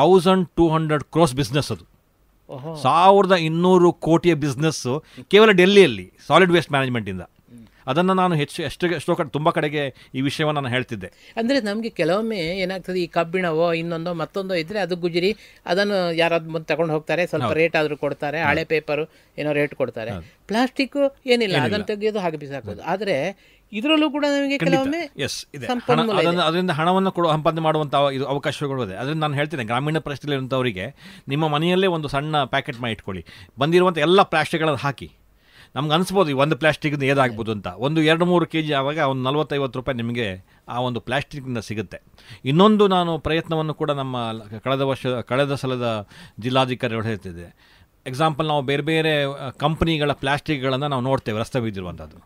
thousand two hundred crores business ಅದು ಸಾವಿರದ ಇನ್ನೂರು ಕೋಟಿಯ ಬಿಸ್ನೆಸ್ಸು ಕೇವಲ ಡೆಲ್ಲಿಯಲ್ಲಿ ಸಾಲಿಡ್ ವೇಸ್ಟ್ ಮ್ಯಾನೇಜ್ಮೆಂಟಿಂದ ಅದನ್ನು ನಾನು ಹೆಚ್ಚು ಎಷ್ಟು ಎಷ್ಟೋ ಕಡೆ ತುಂಬ ಕಡೆಗೆ ಈ ವಿಷಯವನ್ನು ನಾನು ಹೇಳ್ತಿದ್ದೆ ಅಂದರೆ ನಮಗೆ ಕೆಲವೊಮ್ಮೆ ಏನಾಗ್ತದೆ ಈ ಕಬ್ಬಿಣವೋ ಇನ್ನೊಂದೋ ಮತ್ತೊಂದೋ ಇದ್ದರೆ ಅದು ಗುಜರಿ ಅದನ್ನು ಯಾರಾದ್ರೂ ಮುಂದೆ ತಗೊಂಡು ಹೋಗ್ತಾರೆ ಸ್ವಲ್ಪ ರೇಟ್ ಆದರೂ ಕೊಡ್ತಾರೆ ಹಳೆ ಪೇಪರು ಏನೋ ರೇಟ್ ಕೊಡ್ತಾರೆ ಪ್ಲಾಸ್ಟಿಕ್ಕು ಏನಿಲ್ಲ ಅದನ್ನು ತೆಗೆಯೋದು ಹಾಗೆ ಬಿಸಾಕೋದು ಆದರೆ ಇದರಲ್ಲೂ ಕೂಡ ನಮಗೆ ಕೆಲವೊಮ್ಮೆ ಎಸ್ ಇದೆ ಅದರಿಂದ ಹಣವನ್ನು ಕೊಡುವ ಸಂಪಾದನೆ ಮಾಡುವಂಥ ಇದು ಅವಕಾಶಗಳು ಇದೆ ಅದರಿಂದ ನಾನು ಹೇಳ್ತೇನೆ ಗ್ರಾಮೀಣ ಪ್ರದೇಶದಲ್ಲಿರುವಂಥವರಿಗೆ ನಿಮ್ಮ ಮನೆಯಲ್ಲೇ ಒಂದು ಸಣ್ಣ ಪ್ಯಾಕೆಟ್ ಮಾಡಿ ಇಟ್ಕೊಳ್ಳಿ ಬಂದಿರುವಂಥ ಎಲ್ಲ ಪ್ಲಾಸ್ಟಿಕ್ಗಳನ್ನು ಹಾಕಿ ನಮ್ಗೆ ಅನಿಸ್ಬೋದು ಈ ಒಂದು ಪ್ಲಾಸ್ಟಿಕ್ನ ಏದಾಗ್ಬೋದು ಅಂತ ಒಂದು ಎರಡು ಮೂರು ಕೆ ಜಿ ಆವಾಗ ಒಂದು ನಲ್ವತ್ತೈವತ್ತು ರೂಪಾಯಿ ನಿಮಗೆ ಆ ಒಂದು ಪ್ಲಾಸ್ಟಿಕ್ನಿಂದ ಸಿಗುತ್ತೆ ಇನ್ನೊಂದು ನಾನು ಪ್ರಯತ್ನವನ್ನು ಕೂಡ ನಮ್ಮ ಕಳೆದ ವರ್ಷ ಕಳೆದ ಸಲದ ಜಿಲ್ಲಾಧಿಕಾರಿಗಳು ಹೇಳ್ತಿದ್ದೆ ಎಕ್ಸಾಂಪಲ್ ನಾವು ಬೇರೆ ಬೇರೆ ಕಂಪ್ನಿಗಳ ಪ್ಲಾಸ್ಟಿಕ್ಗಳನ್ನು ನಾವು ನೋಡ್ತೇವೆ ರಸ್ತೆ ಬಿದ್ದಿರುವಂಥದ್ದು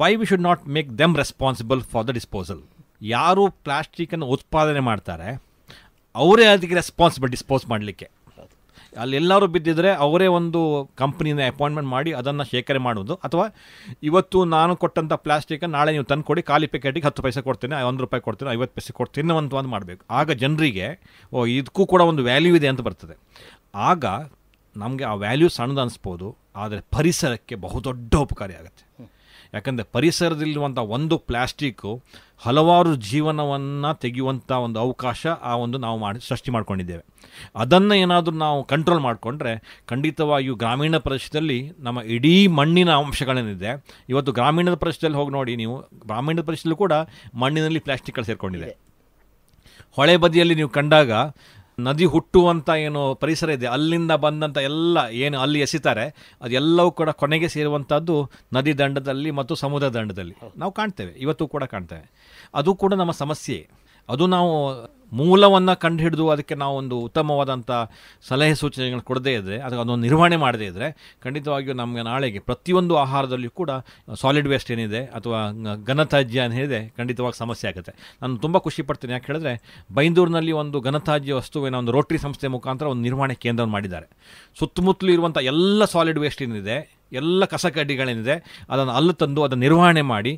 why we should not make them responsible for the disposal ಯಾರು ಪ್ಲಾಸ್ಟಿಕನ್ನು ಉತ್ಪಾದನೆ ಮಾಡ್ತಾರೆ ಅವರೇ ಅದಕ್ಕೆ ರೆಸ್ಪಾನ್ಸಿಬಲ್ ಡಿಸ್ಪೋಸ್ ಮಾಡಲಿಕ್ಕೆ ಅಲ್ಲಿ ಎಲ್ಲರೂ ಬಿದ್ದಿದ್ರೆ ಅವರೇ ಒಂದು ಕಂಪ್ನಿನ ಅಪಾಯಿಂಟ್ಮೆಂಟ್ ಮಾಡಿ ಅದನ್ನು ಶೇಖರಣೆ ಮಾಡೋದು ಅಥವಾ ಇವತ್ತು ನಾನು ಕೊಟ್ಟಂಥ ಪ್ಲಾಸ್ಟಿಕನ್ನು ನಾಳೆ ನೀವು ತಂದು ಕೊಡಿ ಖಾಲಿ ಪ್ಯಾಕೆಟಿಗೆ ಹತ್ತು ಪೈಸೆ ಕೊಡ್ತೀನಿ ಒಂದು ರೂಪಾಯಿ ಕೊಡ್ತೀನಿ ಐವತ್ತು ಪೈಸೆ ಕೊಡ್ತೀನಿ ಅಂತ ಒಂದು ಮಾಡಬೇಕು ಆಗ ಜನರಿಗೆ ಓ ಇದಕ್ಕೂ ಕೂಡ ಒಂದು ವ್ಯಾಲ್ಯೂ ಇದೆ ಅಂತ ಬರ್ತದೆ ಆಗ ನಮಗೆ ಆ ವ್ಯಾಲ್ಯೂ ಸಣ್ಣದು ಅನಿಸ್ಬೋದು ಆದರೆ ಪರಿಸರಕ್ಕೆ ಬಹುದೊಡ್ಡ ಉಪಕಾರಿ ಆಗುತ್ತೆ ಯಾಕಂದರೆ ಪರಿಸರದಲ್ಲಿರುವಂಥ ಒಂದು ಪ್ಲ್ಯಾಸ್ಟಿಕ್ಕು ಹಲವಾರು ಜೀವನವನ್ನು ತೆಗೆಯುವಂಥ ಒಂದು ಅವಕಾಶ ಆ ಒಂದು ನಾವು ಮಾಡಿ ಸೃಷ್ಟಿ ಮಾಡಿಕೊಂಡಿದ್ದೇವೆ ಅದನ್ನು ಏನಾದರೂ ನಾವು ಕಂಟ್ರೋಲ್ ಮಾಡಿಕೊಂಡ್ರೆ ಖಂಡಿತವಾಗಿಯೂ ಗ್ರಾಮೀಣ ಪ್ರದೇಶದಲ್ಲಿ ನಮ್ಮ ಇಡೀ ಮಣ್ಣಿನ ಅಂಶಗಳೇನಿದೆ ಇವತ್ತು ಗ್ರಾಮೀಣ ಪ್ರದೇಶದಲ್ಲಿ ಹೋಗಿ ನೋಡಿ ನೀವು ಗ್ರಾಮೀಣ ಪ್ರದೇಶದಲ್ಲೂ ಕೂಡ ಮಣ್ಣಿನಲ್ಲಿ ಪ್ಲ್ಯಾಸ್ಟಿಕ್ಗಳು ಸೇರಿಕೊಂಡಿದೆ ಹೊಳೆ ಬದಿಯಲ್ಲಿ ನೀವು ಕಂಡಾಗ ನದಿ ಹುಟ್ಟುವಂಥ ಏನು ಪರಿಸರ ಇದೆ ಅಲ್ಲಿಂದ ಬಂದಂಥ ಎಲ್ಲ ಏನು ಅಲ್ಲಿ ಎಸಿತಾರೆ ಅದೆಲ್ಲವೂ ಕೂಡ ಕೊನೆಗೆ ಸೇರುವಂಥದ್ದು ನದಿ ದಂಡದಲ್ಲಿ ಮತ್ತು ಸಮುದ್ರ ದಂಡದಲ್ಲಿ ನಾವು ಕಾಣ್ತೇವೆ ಇವತ್ತು ಕೂಡ ಕಾಣ್ತೇವೆ ಅದು ಕೂಡ ನಮ್ಮ ಸಮಸ್ಯೆ ಅದು ನಾವು ಮೂಲವನ್ನು ಕಂಡುಹಿಡಿದು ಅದಕ್ಕೆ ನಾವು ಒಂದು ಉತ್ತಮವಾದಂಥ ಸಲಹೆ ಸೂಚನೆಗಳು ಕೊಡದೇ ಇದ್ದರೆ ಅದಕ್ಕೆ ಅದನ್ನು ನಿರ್ವಹಣೆ ಮಾಡದೇ ಇದ್ದರೆ ಖಂಡಿತವಾಗಿಯೂ ನಮಗೆ ನಾಳೆಗೆ ಪ್ರತಿಯೊಂದು ಆಹಾರದಲ್ಲಿಯೂ ಕೂಡ ಸಾಲಿಡ್ ವೇಸ್ಟ್ ಏನಿದೆ ಅಥವಾ ಘನತ್ಯಾಜ್ಯ ಏನಿದೆ ಖಂಡಿತವಾಗಿ ಸಮಸ್ಯೆ ಆಗುತ್ತೆ ನಾನು ತುಂಬ ಖುಷಿ ಪಡ್ತೀನಿ ಯಾಕೆ ಹೇಳಿದ್ರೆ ಬೈಂದೂರಿನಲ್ಲಿ ಒಂದು ಘನತ್ಯಾಜ್ಯ ವಸ್ತುವಿನ ಒಂದು ರೋಟ್ರಿ ಸಂಸ್ಥೆ ಮುಖಾಂತರ ಒಂದು ನಿರ್ವಹಣೆ ಕೇಂದ್ರ ಮಾಡಿದ್ದಾರೆ ಸುತ್ತಮುತ್ತಲೂ ಇರುವಂಥ ಎಲ್ಲ ಸಾಲಿಡ್ ವೇಸ್ಟ್ ಏನಿದೆ ಎಲ್ಲ ಕಸಕಡ್ಡಿಗಳೇನಿದೆ ಅದನ್ನು ಅಲ್ಲಿ ತಂದು ಅದನ್ನು ನಿರ್ವಹಣೆ ಮಾಡಿ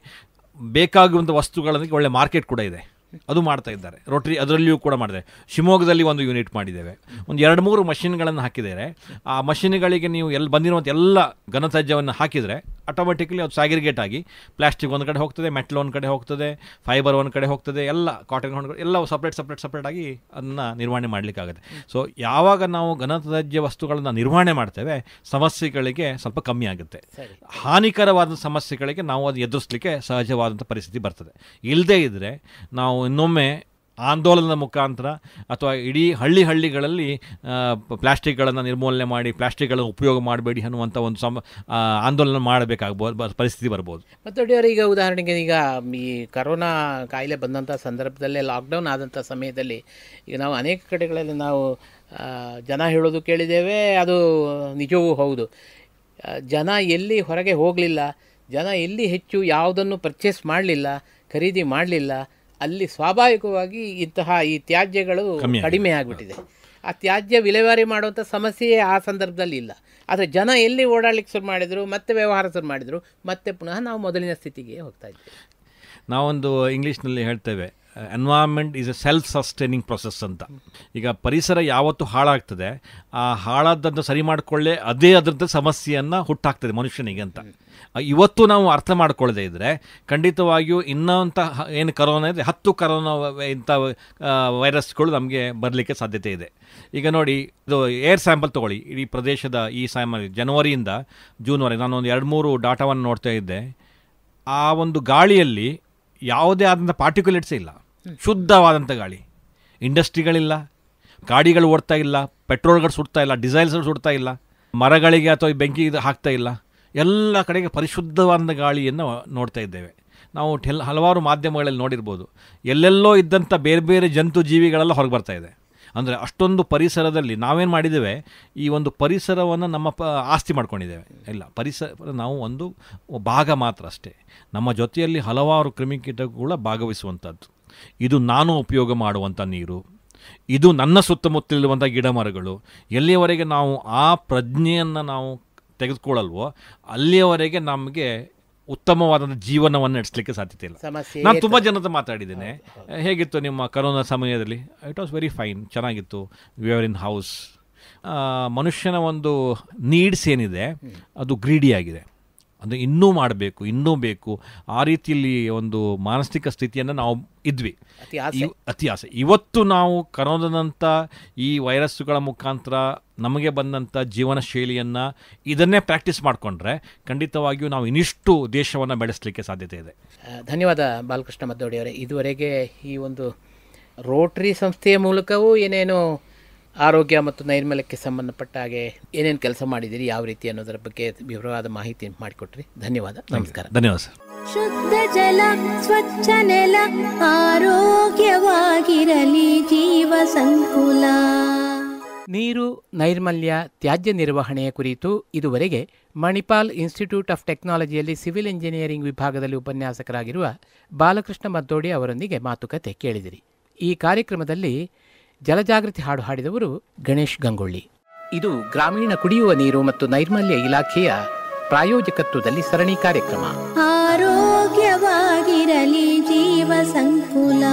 ಬೇಕಾಗಿರುವಂಥ ವಸ್ತುಗಳಿಗೆ ಒಳ್ಳೆ ಮಾರ್ಕೆಟ್ ಕೂಡ ಇದೆ ಅದು ಮಾಡ್ತಾ ಇದ್ದಾರೆ ರೋಟ್ರಿ ಅದರಲ್ಲಿಯೂ ಕೂಡ ಮಾಡಿದೆ ಶಿವಮೊಗ್ಗದಲ್ಲಿ ಒಂದು ಯೂನಿಟ್ ಮಾಡಿದ್ದೇವೆ ಒಂದು ಎರಡು ಮೂರು ಮಷಿನ್ಗಳನ್ನು ಹಾಕಿದ್ದಾರೆ ಆ ಮಷಿನ್ಗಳಿಗೆ ನೀವು ಎಲ್ಲಿ ಬಂದಿರುವಂಥ ಎಲ್ಲ ತ್ಯಾಜ್ಯವನ್ನು ಹಾಕಿದರೆ ಆಟೋಮೆಟಿಕ್ಲಿ ಅದು ಸ್ಯಾಗ್ರಿಗೇಟ್ ಆಗಿ ಪ್ಲಾಸ್ಟಿಕ್ ಒಂದು ಕಡೆ ಹೋಗ್ತದೆ ಮೆಟ್ಲ್ ಒಂದು ಕಡೆ ಹೋಗ್ತದೆ ಫೈಬರ್ ಒಂದು ಕಡೆ ಹೋಗ್ತದೆ ಎಲ್ಲ ಕಾಟನ್ ಒಂದು ಕಡೆ ಎಲ್ಲ ಸಪ್ರೇಟ್ ಸಪ್ರೇಟ್ ಸಪ್ರೇಟಾಗಿ ಅದನ್ನು ನಿರ್ವಹಣೆ ಮಾಡಲಿಕ್ಕಾಗುತ್ತೆ ಸೊ ಯಾವಾಗ ನಾವು ಘನತಾಜ್ಯ ವಸ್ತುಗಳನ್ನು ನಿರ್ವಹಣೆ ಮಾಡ್ತೇವೆ ಸಮಸ್ಯೆಗಳಿಗೆ ಸ್ವಲ್ಪ ಕಮ್ಮಿ ಆಗುತ್ತೆ ಹಾನಿಕರವಾದ ಸಮಸ್ಯೆಗಳಿಗೆ ನಾವು ಅದು ಎದುರಿಸಲಿಕ್ಕೆ ಸಹಜವಾದಂಥ ಪರಿಸ್ಥಿತಿ ಬರ್ತದೆ ಇಲ್ಲದೇ ಇದ್ದರೆ ನಾವು ಇನ್ನೊಮ್ಮೆ ಆಂದೋಲನದ ಮುಖಾಂತರ ಅಥವಾ ಇಡೀ ಹಳ್ಳಿ ಹಳ್ಳಿಗಳಲ್ಲಿ ಪ್ಲಾಸ್ಟಿಕ್ಗಳನ್ನು ನಿರ್ಮೂಲನೆ ಮಾಡಿ ಪ್ಲಾಸ್ಟಿಕ್ಗಳನ್ನು ಉಪಯೋಗ ಮಾಡಬೇಡಿ ಅನ್ನುವಂಥ ಒಂದು ಸಮ ಆಂದೋಲನ ಮಾಡಬೇಕಾಗ್ಬೋದು ಪರಿಸ್ಥಿತಿ ಬರ್ಬೋದು ಮತ್ತು ಈಗ ಉದಾಹರಣೆಗೆ ಈಗ ಈ ಕರೋನಾ ಕಾಯಿಲೆ ಬಂದಂಥ ಸಂದರ್ಭದಲ್ಲೇ ಲಾಕ್ಡೌನ್ ಆದಂಥ ಸಮಯದಲ್ಲಿ ಈಗ ನಾವು ಅನೇಕ ಕಡೆಗಳಲ್ಲಿ ನಾವು ಜನ ಹೇಳೋದು ಕೇಳಿದ್ದೇವೆ ಅದು ನಿಜವೂ ಹೌದು ಜನ ಎಲ್ಲಿ ಹೊರಗೆ ಹೋಗಲಿಲ್ಲ ಜನ ಎಲ್ಲಿ ಹೆಚ್ಚು ಯಾವುದನ್ನು ಪರ್ಚೇಸ್ ಮಾಡಲಿಲ್ಲ ಖರೀದಿ ಮಾಡಲಿಲ್ಲ ಅಲ್ಲಿ ಸ್ವಾಭಾವಿಕವಾಗಿ ಇಂತಹ ಈ ತ್ಯಾಜ್ಯಗಳು ಕಡಿಮೆ ಆಗಿಬಿಟ್ಟಿದೆ ಆ ತ್ಯಾಜ್ಯ ವಿಲೇವಾರಿ ಮಾಡುವಂಥ ಸಮಸ್ಯೆಯೇ ಆ ಸಂದರ್ಭದಲ್ಲಿ ಇಲ್ಲ ಆದರೆ ಜನ ಎಲ್ಲಿ ಓಡಾಡಲಿಕ್ಕೆ ಶುರು ಮಾಡಿದರು ಮತ್ತೆ ವ್ಯವಹಾರ ಶುರು ಮಾಡಿದರು ಮತ್ತೆ ಪುನಃ ನಾವು ಮೊದಲಿನ ಸ್ಥಿತಿಗೆ ಹೋಗ್ತಾ ಇದ್ದೀವಿ ನಾವೊಂದು ಇಂಗ್ಲೀಷ್ನಲ್ಲಿ ಹೇಳ್ತೇವೆ environment is a self sustaining process ಅಂತ ಈಗ ಪರಿಸರ ಯಾವತ್ತು ಹಾಳಾಗ್ತದೆ ಆ ಹಾಳಾದದ್ದು ಸರಿ ಮಾಡಿಕೊಳ್ಳೆ ಅದೇ ಅದರದ್ದು ಸಮಸ್ಯೆಯನ್ನು ಹುಟ್ಟಾಗ್ತದೆ ಮನುಷ್ಯನಿಗೆ ಅಂತ ಇವತ್ತು ನಾವು ಅರ್ಥ ಮಾಡ್ಕೊಳ್ಳದೆ ಇದ್ದರೆ ಖಂಡಿತವಾಗಿಯೂ ಇನ್ನೊಂಥ ಏನು ಕರೋನಾ ಇದೆ ಹತ್ತು ಕರೋನಾ ಇಂಥ ವೈರಸ್ಗಳು ನಮಗೆ ಬರಲಿಕ್ಕೆ ಸಾಧ್ಯತೆ ಇದೆ ಈಗ ನೋಡಿ ಇದು ಏರ್ ಸ್ಯಾಂಪಲ್ ತೊಗೊಳ್ಳಿ ಇಡೀ ಪ್ರದೇಶದ ಈ ಸ್ಯಾಂಪಲ್ ಜನವರಿಯಿಂದ ಜೂನ್ವರೆಗೆ ನಾನು ಒಂದು ಎರಡು ಮೂರು ಡಾಟಾವನ್ನು ನೋಡ್ತಾ ಇದ್ದೆ ಆ ಒಂದು ಗಾಳಿಯಲ್ಲಿ ಯಾವುದೇ ಆದಂಥ ಪಾರ್ಟಿಕ್ಯುಲೇಟ್ಸೇ ಇಲ್ಲ ಶುದ್ಧವಾದಂಥ ಗಾಳಿ ಇಂಡಸ್ಟ್ರಿಗಳಿಲ್ಲ ಗಾಡಿಗಳು ಓಡ್ತಾ ಇಲ್ಲ ಪೆಟ್ರೋಲ್ಗಳು ಸುಡ್ತಾ ಇಲ್ಲ ಡಿಸೈಲ್ಸ್ಗಳು ಸುಡ್ತಾ ಇಲ್ಲ ಮರಗಳಿಗೆ ಅಥವಾ ಈ ಬೆಂಕಿ ಹಾಕ್ತಾ ಇಲ್ಲ ಎಲ್ಲ ಕಡೆಗೆ ಪರಿಶುದ್ಧವಾದ ಗಾಳಿಯನ್ನು ನೋಡ್ತಾ ಇದ್ದೇವೆ ನಾವು ಟೆಲ್ ಹಲವಾರು ಮಾಧ್ಯಮಗಳಲ್ಲಿ ನೋಡಿರ್ಬೋದು ಎಲ್ಲೆಲ್ಲೋ ಇದ್ದಂಥ ಬೇರೆ ಬೇರೆ ಜಂತು ಜೀವಿಗಳೆಲ್ಲ ಹೊರಗೆ ಬರ್ತಾ ಇದೆ ಅಂದರೆ ಅಷ್ಟೊಂದು ಪರಿಸರದಲ್ಲಿ ನಾವೇನು ಮಾಡಿದ್ದೇವೆ ಈ ಒಂದು ಪರಿಸರವನ್ನು ನಮ್ಮ ಪ ಆಸ್ತಿ ಮಾಡ್ಕೊಂಡಿದ್ದೇವೆ ಇಲ್ಲ ಪರಿಸರ ನಾವು ಒಂದು ಭಾಗ ಮಾತ್ರ ಅಷ್ಟೇ ನಮ್ಮ ಜೊತೆಯಲ್ಲಿ ಹಲವಾರು ಕ್ರಿಮಿಕೀಟಗಳು ಭಾಗವಹಿಸುವಂಥದ್ದು ಇದು ನಾನು ಉಪಯೋಗ ಮಾಡುವಂಥ ನೀರು ಇದು ನನ್ನ ಸುತ್ತಮುತ್ತಲಿರುವಂಥ ಗಿಡ ಮರಗಳು ಎಲ್ಲಿಯವರೆಗೆ ನಾವು ಆ ಪ್ರಜ್ಞೆಯನ್ನು ನಾವು ತೆಗೆದುಕೊಳ್ಳಲ್ವೋ ಅಲ್ಲಿಯವರೆಗೆ ನಮಗೆ ಉತ್ತಮವಾದಂಥ ಜೀವನವನ್ನು ನಡೆಸಲಿಕ್ಕೆ ಸಾಧ್ಯತೆ ಇಲ್ಲ ನಾನು ತುಂಬ ಜನದ ಮಾತಾಡಿದ್ದೇನೆ ಹೇಗಿತ್ತು ನಿಮ್ಮ ಕರೋನಾ ಸಮಯದಲ್ಲಿ ಇಟ್ ವಾಸ್ ವೆರಿ ಫೈನ್ ಚೆನ್ನಾಗಿತ್ತು ವಿ ಆರ್ ಇನ್ ಹೌಸ್ ಮನುಷ್ಯನ ಒಂದು ನೀಡ್ಸ್ ಏನಿದೆ ಅದು ಗ್ರೀಡಿಯಾಗಿದೆ ಅಂದರೆ ಇನ್ನೂ ಮಾಡಬೇಕು ಇನ್ನೂ ಬೇಕು ಆ ರೀತಿಯಲ್ಲಿ ಒಂದು ಮಾನಸಿಕ ಸ್ಥಿತಿಯನ್ನು ನಾವು ಇದ್ವಿ ಅತಿ ಆಸೆ ಇವತ್ತು ನಾವು ಕರೋನದಂಥ ಈ ವೈರಸ್ಸುಗಳ ಮುಖಾಂತರ ನಮಗೆ ಬಂದಂಥ ಜೀವನ ಶೈಲಿಯನ್ನು ಇದನ್ನೇ ಪ್ರಾಕ್ಟೀಸ್ ಮಾಡಿಕೊಂಡ್ರೆ ಖಂಡಿತವಾಗಿಯೂ ನಾವು ಇನ್ನಿಷ್ಟು ದೇಶವನ್ನು ಬೆಳೆಸಲಿಕ್ಕೆ ಸಾಧ್ಯತೆ ಇದೆ ಧನ್ಯವಾದ ಬಾಲಕೃಷ್ಣ ಮದ್ದೋಡಿಯವರೇ ಇದುವರೆಗೆ ಈ ಒಂದು ರೋಟ್ರಿ ಸಂಸ್ಥೆಯ ಮೂಲಕವೂ ಏನೇನು ಆರೋಗ್ಯ ಮತ್ತು ನೈರ್ಮಲ್ಯಕ್ಕೆ ಸಂಬಂಧಪಟ್ಟ ಹಾಗೆ ಏನೇನು ಕೆಲಸ ಮಾಡಿದ್ದೀರಿ ಯಾವ ರೀತಿ ಅನ್ನೋದರ ಬಗ್ಗೆ ವಿವರವಾದ ಮಾಹಿತಿ ಮಾಡಿಕೊಟ್ರಿ ಧನ್ಯವಾದ ನಮಸ್ಕಾರ ಧನ್ಯವಾದ ಸರ್ ಶುದ್ಧ ಜಲ ಸ್ವಚ್ಛ ನೆಲ ಆರೋಗ್ಯವಾಗಿರಲಿ ಜೀವ ಸಂಕುಲ ನೀರು ನೈರ್ಮಲ್ಯ ತ್ಯಾಜ್ಯ ನಿರ್ವಹಣೆಯ ಕುರಿತು ಇದುವರೆಗೆ ಮಣಿಪಾಲ್ ಇನ್ಸ್ಟಿಟ್ಯೂಟ್ ಆಫ್ ಟೆಕ್ನಾಲಜಿಯಲ್ಲಿ ಸಿವಿಲ್ ಇಂಜಿನಿಯರಿಂಗ್ ವಿಭಾಗದಲ್ಲಿ ಉಪನ್ಯಾಸಕರಾಗಿರುವ ಬಾಲಕೃಷ್ಣ ಮದ್ದೋಡಿ ಅವರೊಂದಿಗೆ ಮಾತುಕತೆ ಕೇಳಿದಿರಿ ಈ ಕಾರ್ಯಕ್ರಮದಲ್ಲಿ ಜಲಜಾಗೃತಿ ಹಾಡು ಹಾಡಿದವರು ಗಣೇಶ್ ಗಂಗೊಳ್ಳಿ ಇದು ಗ್ರಾಮೀಣ ಕುಡಿಯುವ ನೀರು ಮತ್ತು ನೈರ್ಮಲ್ಯ ಇಲಾಖೆಯ ಪ್ರಾಯೋಜಕತ್ವದಲ್ಲಿ ಸರಣಿ ಕಾರ್ಯಕ್ರಮ ಆರೋಗ್ಯವಾಗಿರಲಿ ಜೀವ ಸಂಕುಲ